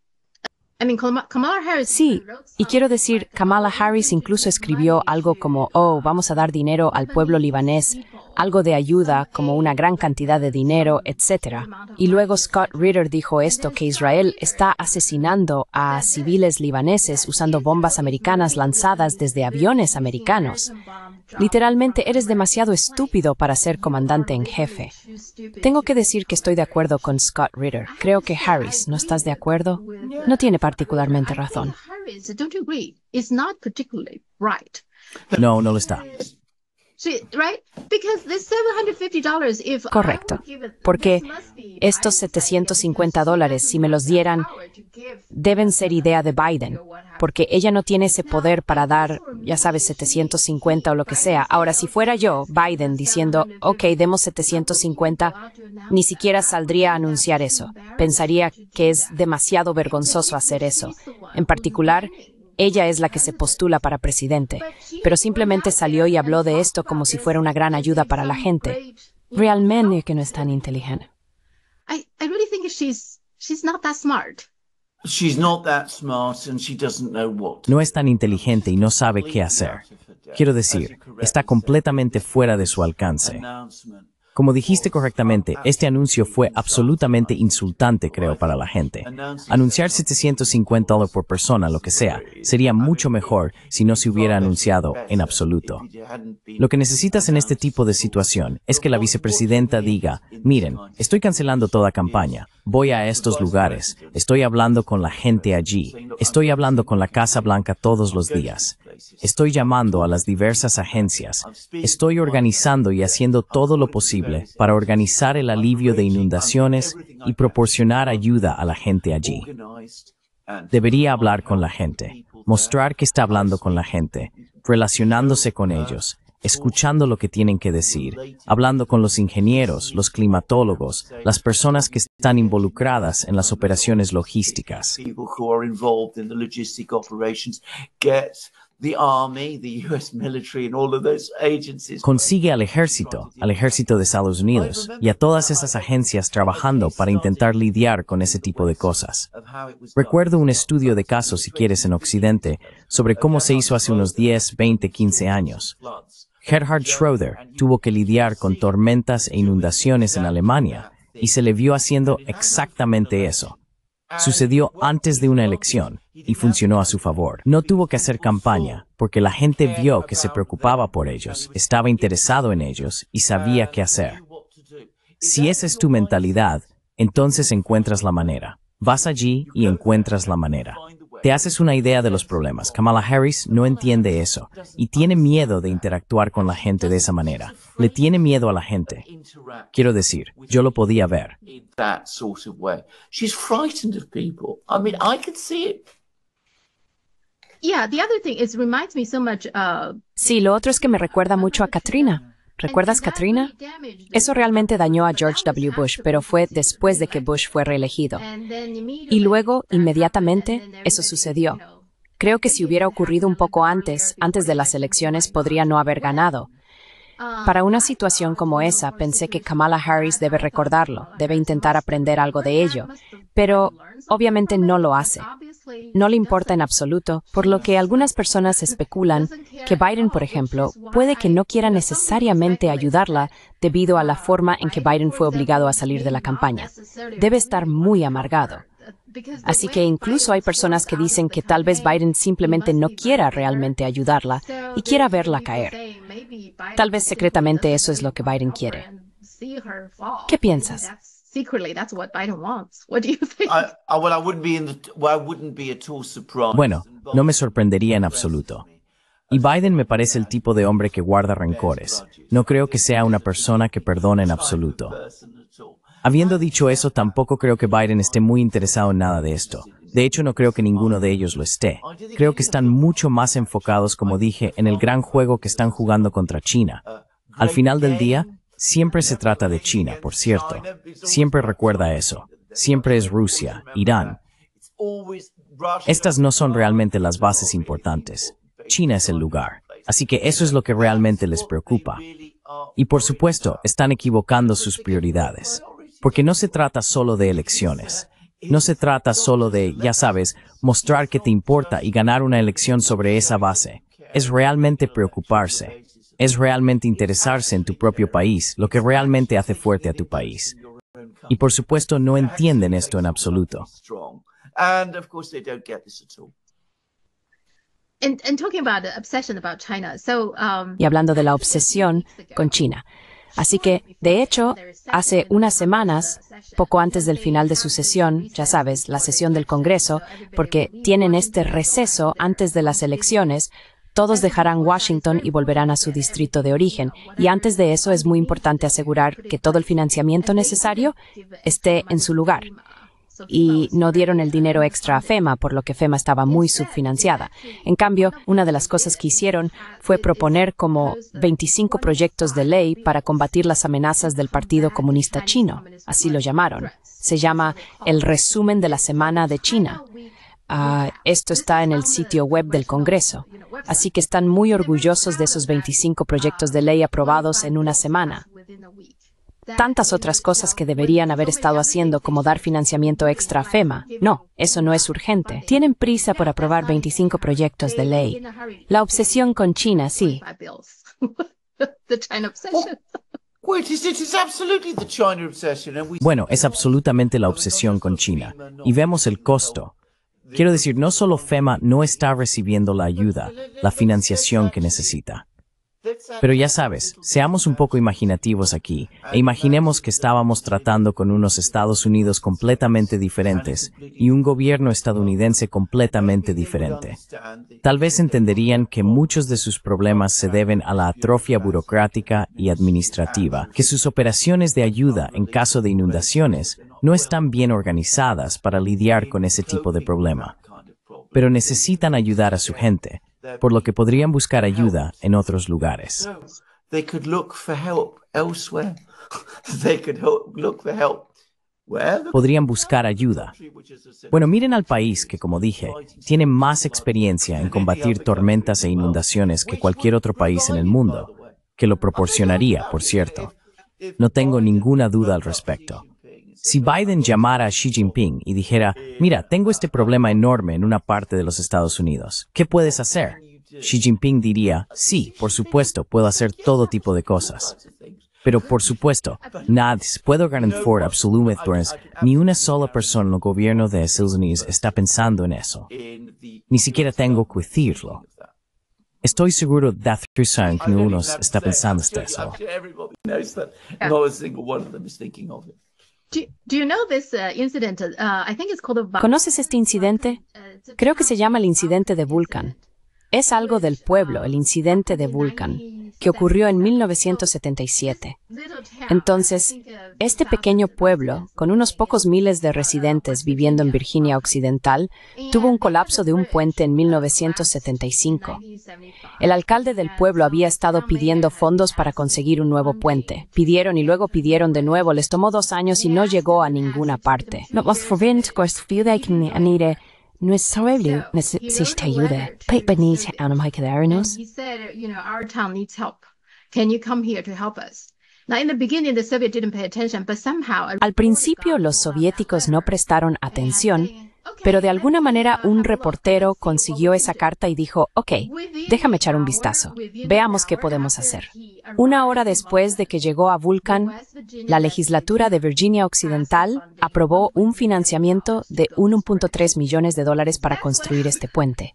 Sí, y quiero decir, Kamala Harris incluso escribió algo como, oh, vamos a dar dinero al pueblo libanés, algo de ayuda, como una gran cantidad de dinero, etc. Y luego Scott Ritter dijo esto, que Israel está asesinando a civiles libaneses usando bombas americanas lanzadas desde aviones americanos. Literalmente eres demasiado estúpido para ser comandante en jefe. Tengo que decir que estoy de acuerdo con Scott Ritter. Creo que Harris, ¿no estás de acuerdo? No tiene particularmente razón. No, no lo está. Correcto, porque estos 750 dólares, si me los dieran, deben ser idea de Biden, porque ella no tiene ese poder para dar, ya sabes, 750 o lo que sea. Ahora, si fuera yo, Biden, diciendo, ok, demos 750, ni siquiera saldría a anunciar eso. Pensaría que es demasiado vergonzoso hacer eso. En particular, ella es la que se postula para presidente, pero simplemente salió y habló de esto como si fuera una gran ayuda para la gente. Realmente que no es tan inteligente. No es tan inteligente y no sabe qué hacer. Quiero decir, está completamente fuera de su alcance. Como dijiste correctamente, este anuncio fue absolutamente insultante, creo, para la gente. Anunciar 750 dólares por persona, lo que sea, sería mucho mejor si no se hubiera anunciado en absoluto. Lo que necesitas en este tipo de situación es que la vicepresidenta diga, miren, estoy cancelando toda campaña, voy a estos lugares, estoy hablando con la gente allí, estoy hablando con la Casa Blanca todos los días. Estoy llamando a las diversas agencias. Estoy organizando y haciendo todo lo posible para organizar el alivio de inundaciones y proporcionar ayuda a la gente allí. Debería hablar con la gente, mostrar que está hablando con la gente, relacionándose con ellos, escuchando lo que tienen que decir, hablando con los ingenieros, los climatólogos, las personas que están involucradas en las operaciones logísticas. Consigue al ejército, al ejército de Estados Unidos y a todas esas agencias trabajando para intentar lidiar con ese tipo de cosas. Recuerdo un estudio de casos, si quieres, en Occidente sobre cómo se hizo hace unos 10, 20, 15 años. Gerhard Schroeder tuvo que lidiar con tormentas e inundaciones en Alemania y se le vio haciendo exactamente eso Sucedió antes de una elección y funcionó a su favor. No tuvo que hacer campaña porque la gente vio que se preocupaba por ellos, estaba interesado en ellos y sabía qué hacer. Si esa es tu mentalidad, entonces encuentras la manera. Vas allí y encuentras la manera. Te haces una idea de los problemas. Kamala Harris no entiende eso y tiene miedo de interactuar con la gente de esa manera. Le tiene miedo a la gente. Quiero decir, yo lo podía ver. Sí, lo otro es que me recuerda mucho a Katrina. ¿Recuerdas, Katrina? Eso realmente dañó a George W. Bush, pero fue después de que Bush fue reelegido. Y luego, inmediatamente, eso sucedió. Creo que si hubiera ocurrido un poco antes, antes de las elecciones, podría no haber ganado. Para una um, situación uh, como esa, pensé que Kamala Harris debe recordarlo, uh, debe intentar aprender algo de ello, pero obviamente no lo hace no le importa en absoluto, por lo que algunas personas especulan que Biden, por ejemplo, puede que no quiera necesariamente ayudarla debido a la forma en que Biden fue obligado a salir de la campaña. Debe estar muy amargado. Así que incluso hay personas que dicen que tal vez Biden simplemente no quiera realmente ayudarla y quiera verla caer. Tal vez secretamente eso es lo que Biden quiere. ¿Qué piensas? Bueno, no me sorprendería en absoluto. Y Biden me parece el tipo de hombre que guarda rencores. No creo que sea una persona que perdone en absoluto. Habiendo dicho eso, tampoco creo que Biden esté muy interesado en nada de esto. De hecho, no creo que ninguno de ellos lo esté. Creo que están mucho más enfocados, como dije, en el gran juego que están jugando contra China. Al final del día, Siempre se trata de China, por cierto. Siempre recuerda eso. Siempre es Rusia, Irán. Estas no son realmente las bases importantes. China es el lugar. Así que eso es lo que realmente les preocupa. Y por supuesto, están equivocando sus prioridades. Porque no se trata solo de elecciones. No se trata solo de, ya sabes, mostrar que te importa y ganar una elección sobre esa base. Es realmente preocuparse es realmente interesarse en tu propio país, lo que realmente hace fuerte a tu país. Y por supuesto no entienden esto en absoluto. Y hablando de la obsesión con China. Así que, de hecho, hace unas semanas, poco antes del final de su sesión, ya sabes, la sesión del Congreso, porque tienen este receso antes de las elecciones, todos dejarán Washington y volverán a su distrito de origen, y antes de eso es muy importante asegurar que todo el financiamiento necesario esté en su lugar. Y no dieron el dinero extra a FEMA, por lo que FEMA estaba muy subfinanciada. En cambio, una de las cosas que hicieron fue proponer como 25 proyectos de ley para combatir las amenazas del Partido Comunista Chino, así lo llamaron. Se llama el resumen de la semana de China. Ah, esto está en el sitio web del Congreso, así que están muy orgullosos de esos 25 proyectos de ley aprobados en una semana. Tantas otras cosas que deberían haber estado haciendo como dar financiamiento extra a FEMA. No, eso no es urgente. Tienen prisa por aprobar 25 proyectos de ley. La obsesión con China, sí. Bueno, es absolutamente la obsesión con China. Y vemos el costo. Quiero decir, no solo FEMA no está recibiendo la ayuda, la financiación que necesita. Pero ya sabes, seamos un poco imaginativos aquí, e imaginemos que estábamos tratando con unos Estados Unidos completamente diferentes y un gobierno estadounidense completamente diferente. Tal vez entenderían que muchos de sus problemas se deben a la atrofia burocrática y administrativa, que sus operaciones de ayuda en caso de inundaciones no están bien organizadas para lidiar con ese tipo de problema. Pero necesitan ayudar a su gente, por lo que podrían buscar ayuda en otros lugares. Podrían buscar ayuda. Bueno, miren al país que, como dije, tiene más experiencia en combatir tormentas e inundaciones que cualquier otro país en el mundo, que lo proporcionaría, por cierto. No tengo ninguna duda al respecto. Si Biden llamara a Xi Jinping y dijera, mira, tengo este problema enorme en una parte de los Estados Unidos, ¿qué puedes hacer? Xi Jinping diría, sí, por supuesto, puedo hacer todo tipo de cosas. Pero por supuesto, nadie puedo garantizar absolutamente ni una sola persona en el gobierno de Estados Unidos está pensando en eso. Ni siquiera tengo que decirlo. Estoy seguro de que ninguno está pensando en eso. ¿Conoces este incidente? Creo que se llama el incidente de Vulcan. Es algo del pueblo, el incidente de Vulcan que ocurrió en 1977. Entonces, este pequeño pueblo, con unos pocos miles de residentes viviendo en Virginia Occidental, tuvo un colapso de un puente en 1975. El alcalde del pueblo había estado pidiendo fondos para conseguir un nuevo puente. Pidieron y luego pidieron de nuevo, les tomó dos años y no llegó a ninguna parte. Nuestro pueblo necesita ayuda. Pete Benita Anamaikadarenos. He said, you know, our town needs help. Can you come here to help us? Al principio los soviéticos no prestaron atención pero de alguna manera un reportero consiguió esa carta y dijo, ok, déjame echar un vistazo, veamos qué podemos hacer. Una hora después de que llegó a Vulcan, la legislatura de Virginia Occidental aprobó un financiamiento de 1.3 millones de dólares para construir este puente.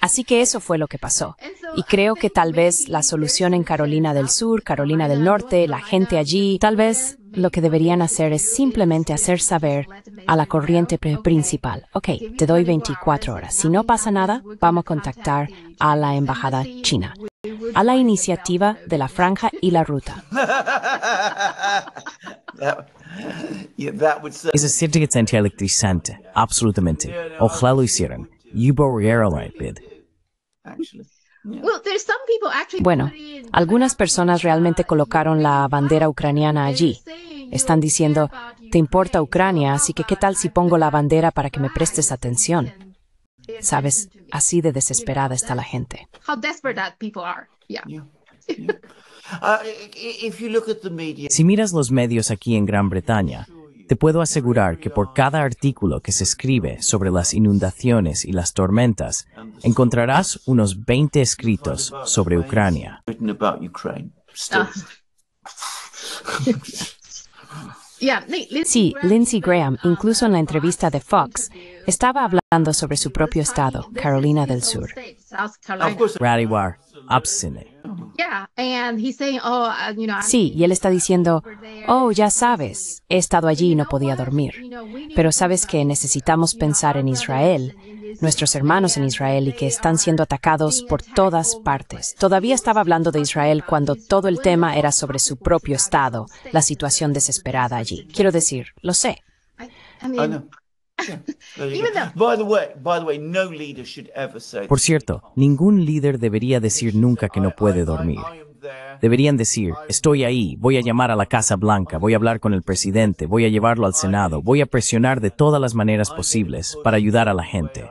Así que eso fue lo que pasó. Y creo que tal vez la solución en Carolina del Sur, Carolina del Norte, la gente allí, tal vez lo que deberían hacer es simplemente hacer saber a la corriente principal, ok, te doy 24 horas. Si no pasa nada, vamos a contactar a la embajada china, a la iniciativa de la franja y la ruta. absolutamente. Ojalá lo hicieran. Bid. Bueno, algunas personas realmente colocaron la bandera ucraniana allí. Están diciendo, te importa Ucrania, así que ¿qué tal si pongo la bandera para que me prestes atención? Sabes, así de desesperada está la gente. Si miras los medios aquí en Gran Bretaña, te puedo asegurar que por cada artículo que se escribe sobre las inundaciones y las tormentas, encontrarás unos 20 escritos sobre Ucrania. Sí, Lindsey Graham, incluso en la entrevista de Fox, estaba hablando sobre su propio estado, Carolina del Sur. Sí, y él está diciendo, oh, ya sabes, he estado allí y no podía dormir, pero sabes que necesitamos pensar en Israel nuestros hermanos en Israel y que están siendo atacados por todas partes. Todavía estaba hablando de Israel cuando todo el tema era sobre su propio estado, la situación desesperada allí. Quiero decir, lo sé. Por cierto, ningún líder debería decir nunca que no puede dormir. Deberían decir, estoy ahí, voy a llamar a la Casa Blanca, voy a hablar con el presidente, voy a llevarlo al Senado, voy a presionar de todas las maneras posibles para ayudar a la gente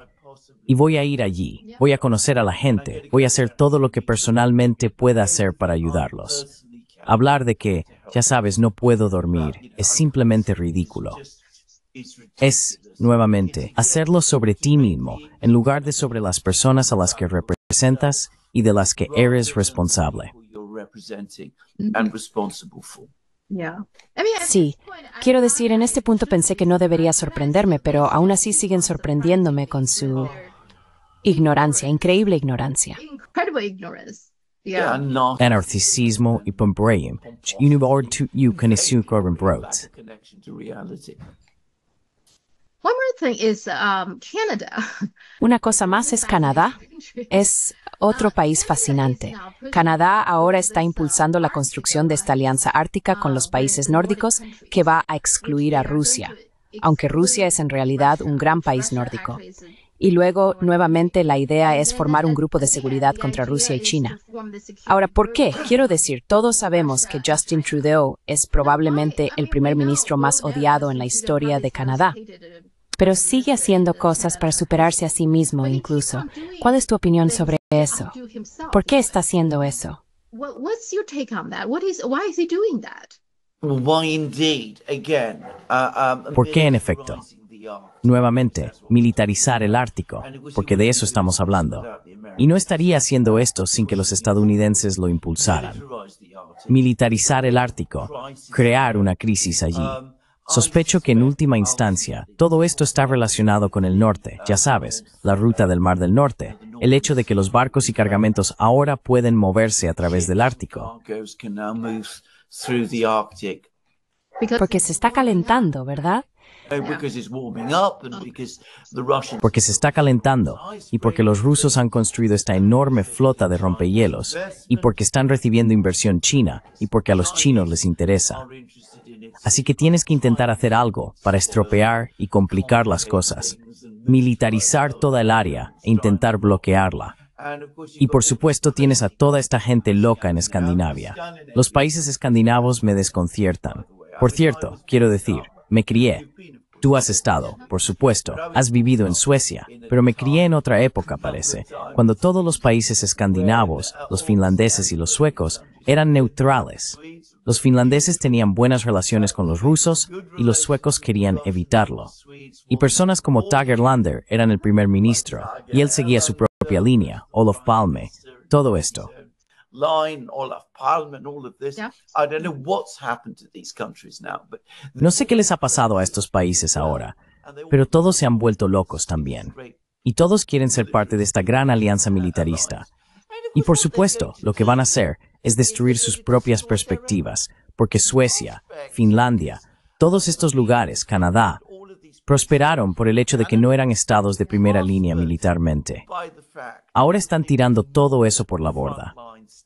y voy a ir allí, voy a conocer a la gente, voy a hacer todo lo que personalmente pueda hacer para ayudarlos. Hablar de que, ya sabes, no puedo dormir es simplemente ridículo. Es, nuevamente, hacerlo sobre ti mismo en lugar de sobre las personas a las que representas y de las que eres responsable. Sí, quiero decir, en este punto pensé que no debería sorprenderme, pero aún así siguen sorprendiéndome con su Ignorancia, increíble ignorancia. y Una cosa más es Canadá. Es otro país fascinante. Canadá ahora está impulsando la construcción de esta alianza ártica con los países nórdicos que va a excluir a Rusia, aunque Rusia es en realidad un gran país nórdico. Y luego, nuevamente, la idea es formar un grupo de seguridad contra Rusia y China. Ahora, ¿por qué? Quiero decir, todos sabemos que Justin Trudeau es probablemente el primer ministro más odiado en la historia de Canadá. Pero sigue haciendo cosas para superarse a sí mismo incluso. ¿Cuál es tu opinión sobre eso? ¿Por qué está haciendo eso? Uh, um, ¿Por qué en efecto? nuevamente, militarizar el Ártico, porque de eso estamos hablando. Y no estaría haciendo esto sin que los estadounidenses lo impulsaran. Militarizar el Ártico, crear una crisis allí. Sospecho que en última instancia, todo esto está relacionado con el norte, ya sabes, la ruta del Mar del Norte, el hecho de que los barcos y cargamentos ahora pueden moverse a través del Ártico. Porque se está calentando, ¿verdad? Porque se está calentando y porque los rusos han construido esta enorme flota de rompehielos y porque están recibiendo inversión china y porque a los chinos les interesa. Así que tienes que intentar hacer algo para estropear y complicar las cosas, militarizar toda el área e intentar bloquearla. Y por supuesto tienes a toda esta gente loca en Escandinavia. Los países escandinavos me desconciertan. Por cierto, quiero decir, me crié, Tú has estado, por supuesto, has vivido en Suecia, pero me crié en otra época, parece, cuando todos los países escandinavos, los finlandeses y los suecos, eran neutrales. Los finlandeses tenían buenas relaciones con los rusos y los suecos querían evitarlo. Y personas como Lander eran el primer ministro, y él seguía su propia línea, Olof Palme, todo esto. No sé qué les ha pasado a estos países ahora, pero todos se han vuelto locos también. Y todos quieren ser parte de esta gran alianza militarista. Y por supuesto, lo que van a hacer es destruir sus propias perspectivas, porque Suecia, Finlandia, todos estos lugares, Canadá, prosperaron por el hecho de que no eran estados de primera línea militarmente. Ahora están tirando todo eso por la borda.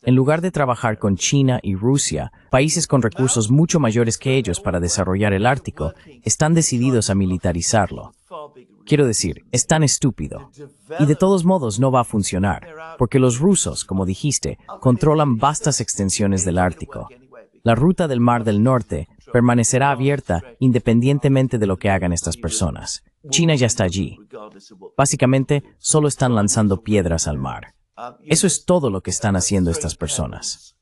En lugar de trabajar con China y Rusia, países con recursos mucho mayores que ellos para desarrollar el Ártico, están decididos a militarizarlo. Quiero decir, es tan estúpido. Y de todos modos no va a funcionar, porque los rusos, como dijiste, controlan vastas extensiones del Ártico. La ruta del Mar del Norte permanecerá abierta independientemente de lo que hagan estas personas. China ya está allí. Básicamente, solo están lanzando piedras al mar. Eso es todo lo que están haciendo estas personas.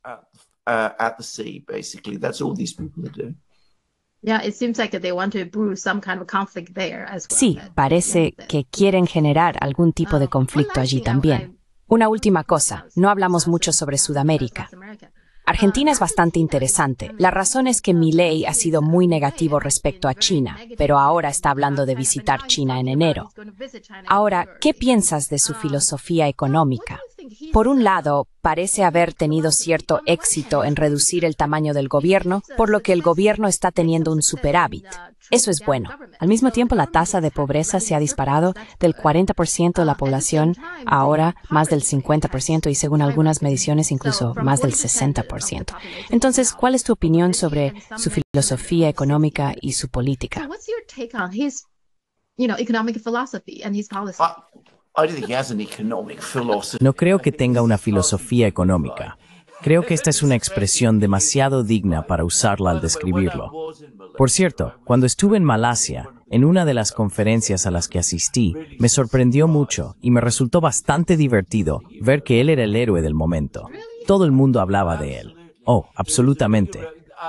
Sí, parece que quieren generar algún tipo de conflicto allí también. Una última cosa, no hablamos mucho sobre Sudamérica. Argentina es bastante interesante. La razón es que Milei ha sido muy negativo respecto a China, pero ahora está hablando de visitar China en enero. Ahora, ¿qué piensas de su filosofía económica? Por un lado, parece haber tenido cierto éxito en reducir el tamaño del gobierno, por lo que el gobierno está teniendo un superávit. Eso es bueno. Al mismo tiempo, la tasa de pobreza se ha disparado del 40% de la población ahora más del 50% y según algunas mediciones incluso más del 60%. Entonces, ¿cuál es tu opinión sobre su filosofía económica y su política? No creo que tenga una filosofía económica. Creo que esta es una expresión demasiado digna para usarla al describirlo. Por cierto, cuando estuve en Malasia, en una de las conferencias a las que asistí, me sorprendió mucho y me resultó bastante divertido ver que él era el héroe del momento. Todo el mundo hablaba de él. Oh, absolutamente.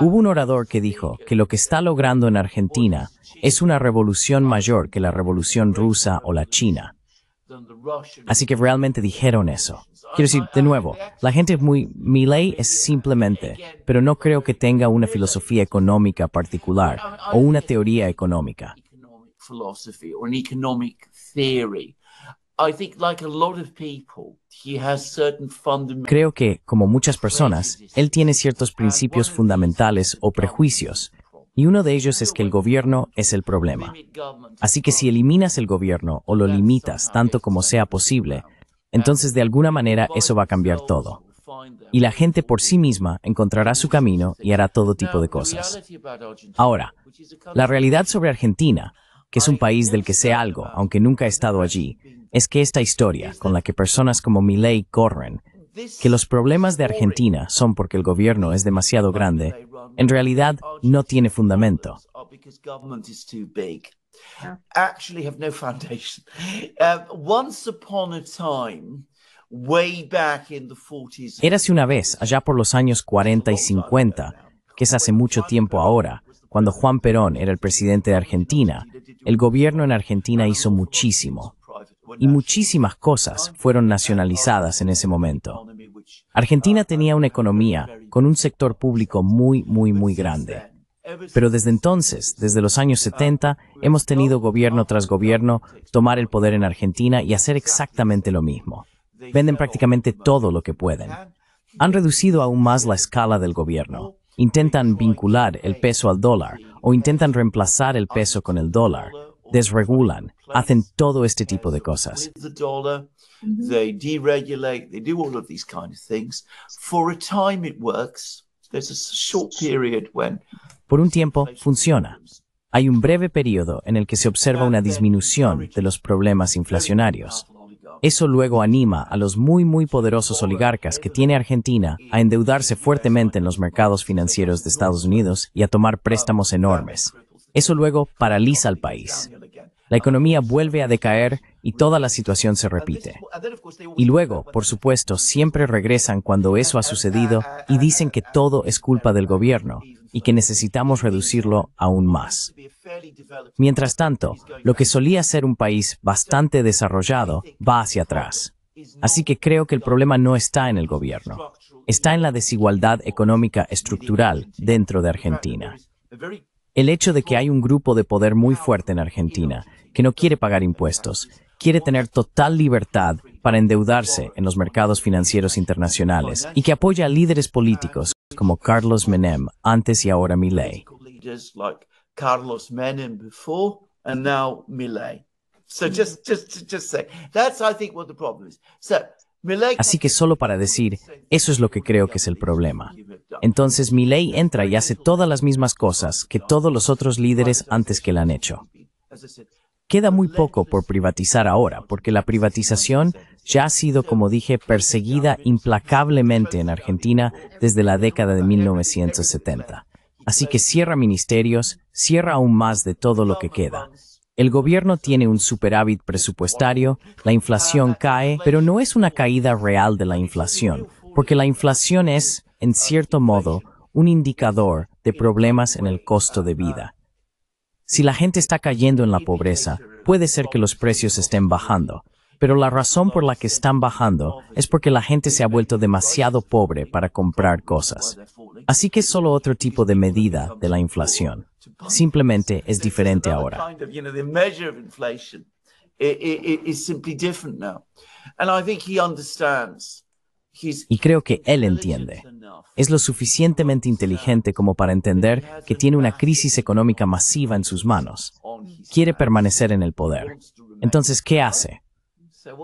Hubo un orador que dijo que lo que está logrando en Argentina es una revolución mayor que la revolución rusa o la china. Así que realmente dijeron eso. Quiero decir, de nuevo, la gente es muy... Mi ley es simplemente, pero no creo que tenga una filosofía económica particular o una teoría económica. Creo que, como muchas personas, él tiene ciertos principios fundamentales o prejuicios, y uno de ellos es que el gobierno es el problema. Así que si eliminas el gobierno o lo limitas tanto como sea posible, entonces de alguna manera eso va a cambiar todo. Y la gente por sí misma encontrará su camino y hará todo tipo de cosas. Ahora, la realidad sobre Argentina, que es un país del que sé algo, aunque nunca he estado allí, es que esta historia, con la que personas como Milley corren, que los problemas de Argentina son porque el gobierno es demasiado grande, en realidad no tiene fundamento. Ah. Era um, Érase una vez, allá por los años 40 y 50, que es hace mucho tiempo ahora, cuando Juan Perón era el presidente de Argentina, el gobierno en Argentina hizo muchísimo y muchísimas cosas fueron nacionalizadas en ese momento. Argentina tenía una economía con un sector público muy, muy, muy grande. Pero desde entonces, desde los años 70, hemos tenido gobierno tras gobierno tomar el poder en Argentina y hacer exactamente lo mismo. Venden prácticamente todo lo que pueden. Han reducido aún más la escala del gobierno. Intentan vincular el peso al dólar o intentan reemplazar el peso con el dólar desregulan, hacen todo este tipo de cosas. Por un tiempo funciona. Hay un breve periodo en el que se observa una disminución de los problemas inflacionarios. Eso luego anima a los muy muy poderosos oligarcas que tiene Argentina a endeudarse fuertemente en los mercados financieros de Estados Unidos y a tomar préstamos enormes. Eso luego paraliza al país la economía vuelve a decaer y toda la situación se repite. Y luego, por supuesto, siempre regresan cuando eso ha sucedido y dicen que todo es culpa del gobierno y que necesitamos reducirlo aún más. Mientras tanto, lo que solía ser un país bastante desarrollado va hacia atrás. Así que creo que el problema no está en el gobierno, está en la desigualdad económica estructural dentro de Argentina. El hecho de que hay un grupo de poder muy fuerte en Argentina, que no quiere pagar impuestos, quiere tener total libertad para endeudarse en los mercados financieros internacionales y que apoya a líderes políticos como Carlos Menem antes y ahora Milei. So just, just, just say that's I think what Así que solo para decir, eso es lo que creo que es el problema. Entonces Milley entra y hace todas las mismas cosas que todos los otros líderes antes que la han hecho. Queda muy poco por privatizar ahora, porque la privatización ya ha sido, como dije, perseguida implacablemente en Argentina desde la década de 1970. Así que cierra ministerios, cierra aún más de todo lo que queda, el gobierno tiene un superávit presupuestario, la inflación cae, pero no es una caída real de la inflación, porque la inflación es, en cierto modo, un indicador de problemas en el costo de vida. Si la gente está cayendo en la pobreza, puede ser que los precios estén bajando, pero la razón por la que están bajando es porque la gente se ha vuelto demasiado pobre para comprar cosas. Así que es solo otro tipo de medida de la inflación. Simplemente es diferente ahora. Y creo que él entiende. Es lo suficientemente inteligente como para entender que tiene una crisis económica masiva en sus manos. Quiere permanecer en el poder. Entonces, ¿qué hace?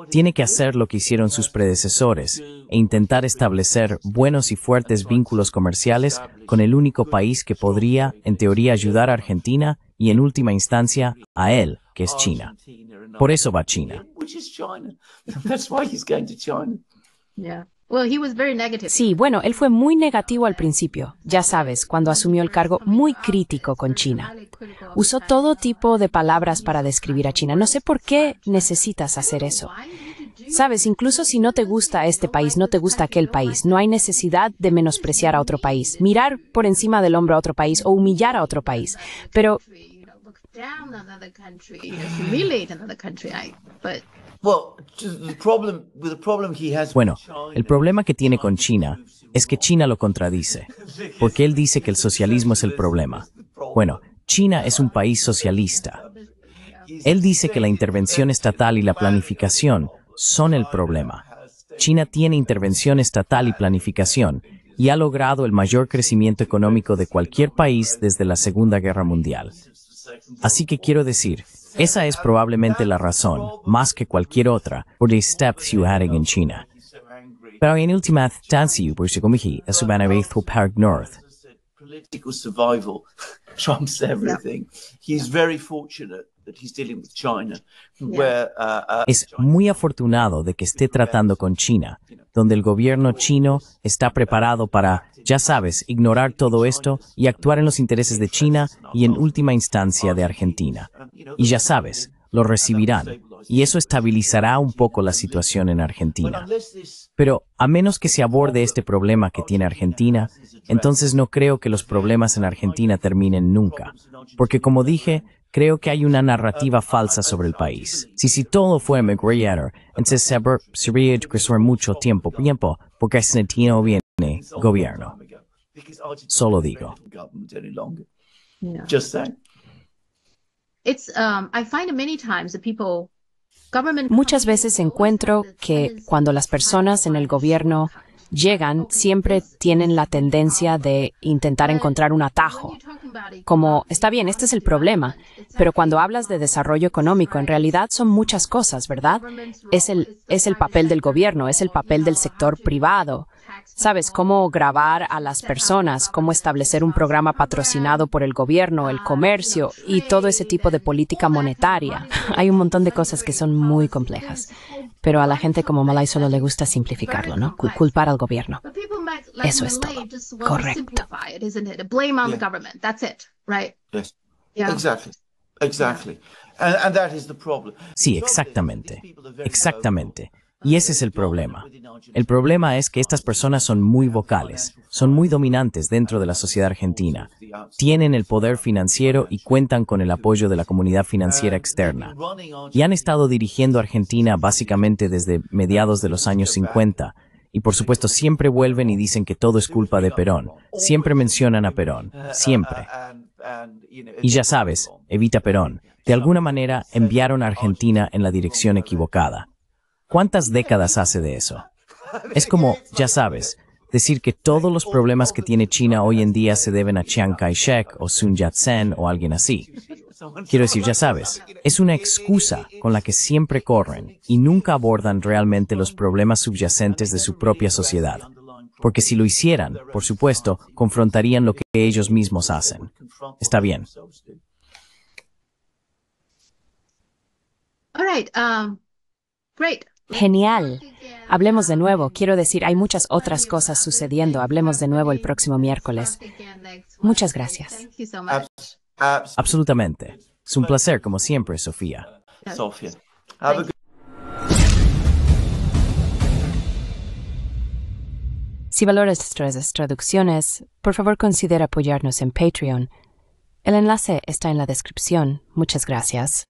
tiene que hacer lo que hicieron sus predecesores e intentar establecer buenos y fuertes vínculos comerciales con el único país que podría, en teoría, ayudar a Argentina y, en última instancia, a él, que es China. Por eso va China. Sí, bueno, él fue muy negativo al principio, ya sabes, cuando asumió el cargo muy crítico con China. Usó todo tipo de palabras para describir a China. No sé por qué necesitas hacer eso. Sabes, incluso si no te gusta este país, no te gusta aquel país, no hay necesidad de menospreciar a otro país, mirar por encima del hombro a otro país o humillar a otro país. Pero bueno, el problema que tiene con China es que China lo contradice, porque él dice que el socialismo es el problema. Bueno, China es un país socialista. Él dice que la intervención estatal y la planificación son el problema. China tiene intervención estatal y planificación y ha logrado el mayor crecimiento económico de cualquier país desde la Segunda Guerra Mundial. Así que quiero decir, esa es probablemente la razón, más que cualquier otra, por steps you're taking en China. Pero en última instancia, por su es su beneficio para el norte. everything. He's Es muy afortunado de que esté tratando con China, donde el gobierno chino uh, está preparado uh, para, ya sabes, ignorar todo esto y actuar en los intereses de China y en última instancia de Argentina. Y ya sabes, lo recibirán, y eso estabilizará un poco la situación en Argentina. Pero a menos que se aborde este problema que tiene Argentina, entonces no creo que los problemas en Argentina terminen nunca, porque como dije, creo que hay una narrativa falsa sobre el país. Si, si todo fue McGregor entonces sería mucho tiempo, tiempo, porque Argentina viene gobierno. Solo digo. Yeah. Just that. It's um, I find many times that people Muchas veces encuentro que cuando las personas en el gobierno llegan, siempre tienen la tendencia de intentar encontrar un atajo. Como, está bien, este es el problema, pero cuando hablas de desarrollo económico, en realidad son muchas cosas, ¿verdad? Es el, es el papel del gobierno, es el papel del sector privado, Sabes cómo grabar a las personas, cómo establecer un programa patrocinado por el gobierno, el comercio y todo ese tipo de política monetaria. Hay un montón de cosas que son muy complejas, pero a la gente como Malay solo le gusta simplificarlo, ¿no? Culpar al gobierno. Eso es todo. Correcto. Sí, exactamente. Exactamente. Y ese es el problema. El problema es que estas personas son muy vocales, son muy dominantes dentro de la sociedad argentina, tienen el poder financiero y cuentan con el apoyo de la comunidad financiera externa. Y han estado dirigiendo a Argentina básicamente desde mediados de los años 50, y por supuesto siempre vuelven y dicen que todo es culpa de Perón. Siempre mencionan a Perón. Siempre. Y ya sabes, evita Perón. De alguna manera enviaron a Argentina en la dirección equivocada. ¿Cuántas décadas hace de eso? Es como, ya sabes, decir que todos los problemas que tiene China hoy en día se deben a Chiang Kai-shek o Sun Yat-sen o alguien así. Quiero decir, ya sabes, es una excusa con la que siempre corren y nunca abordan realmente los problemas subyacentes de su propia sociedad. Porque si lo hicieran, por supuesto, confrontarían lo que ellos mismos hacen. Está bien. Um, great. Genial. Hablemos de nuevo. Quiero decir, hay muchas otras cosas sucediendo. Hablemos de nuevo el próximo miércoles. Muchas gracias. Absolutamente. Es un placer, como siempre, Sofía. Sofía. Si valoras nuestras traducciones, por favor considera apoyarnos en Patreon. El enlace está en la descripción. Muchas gracias.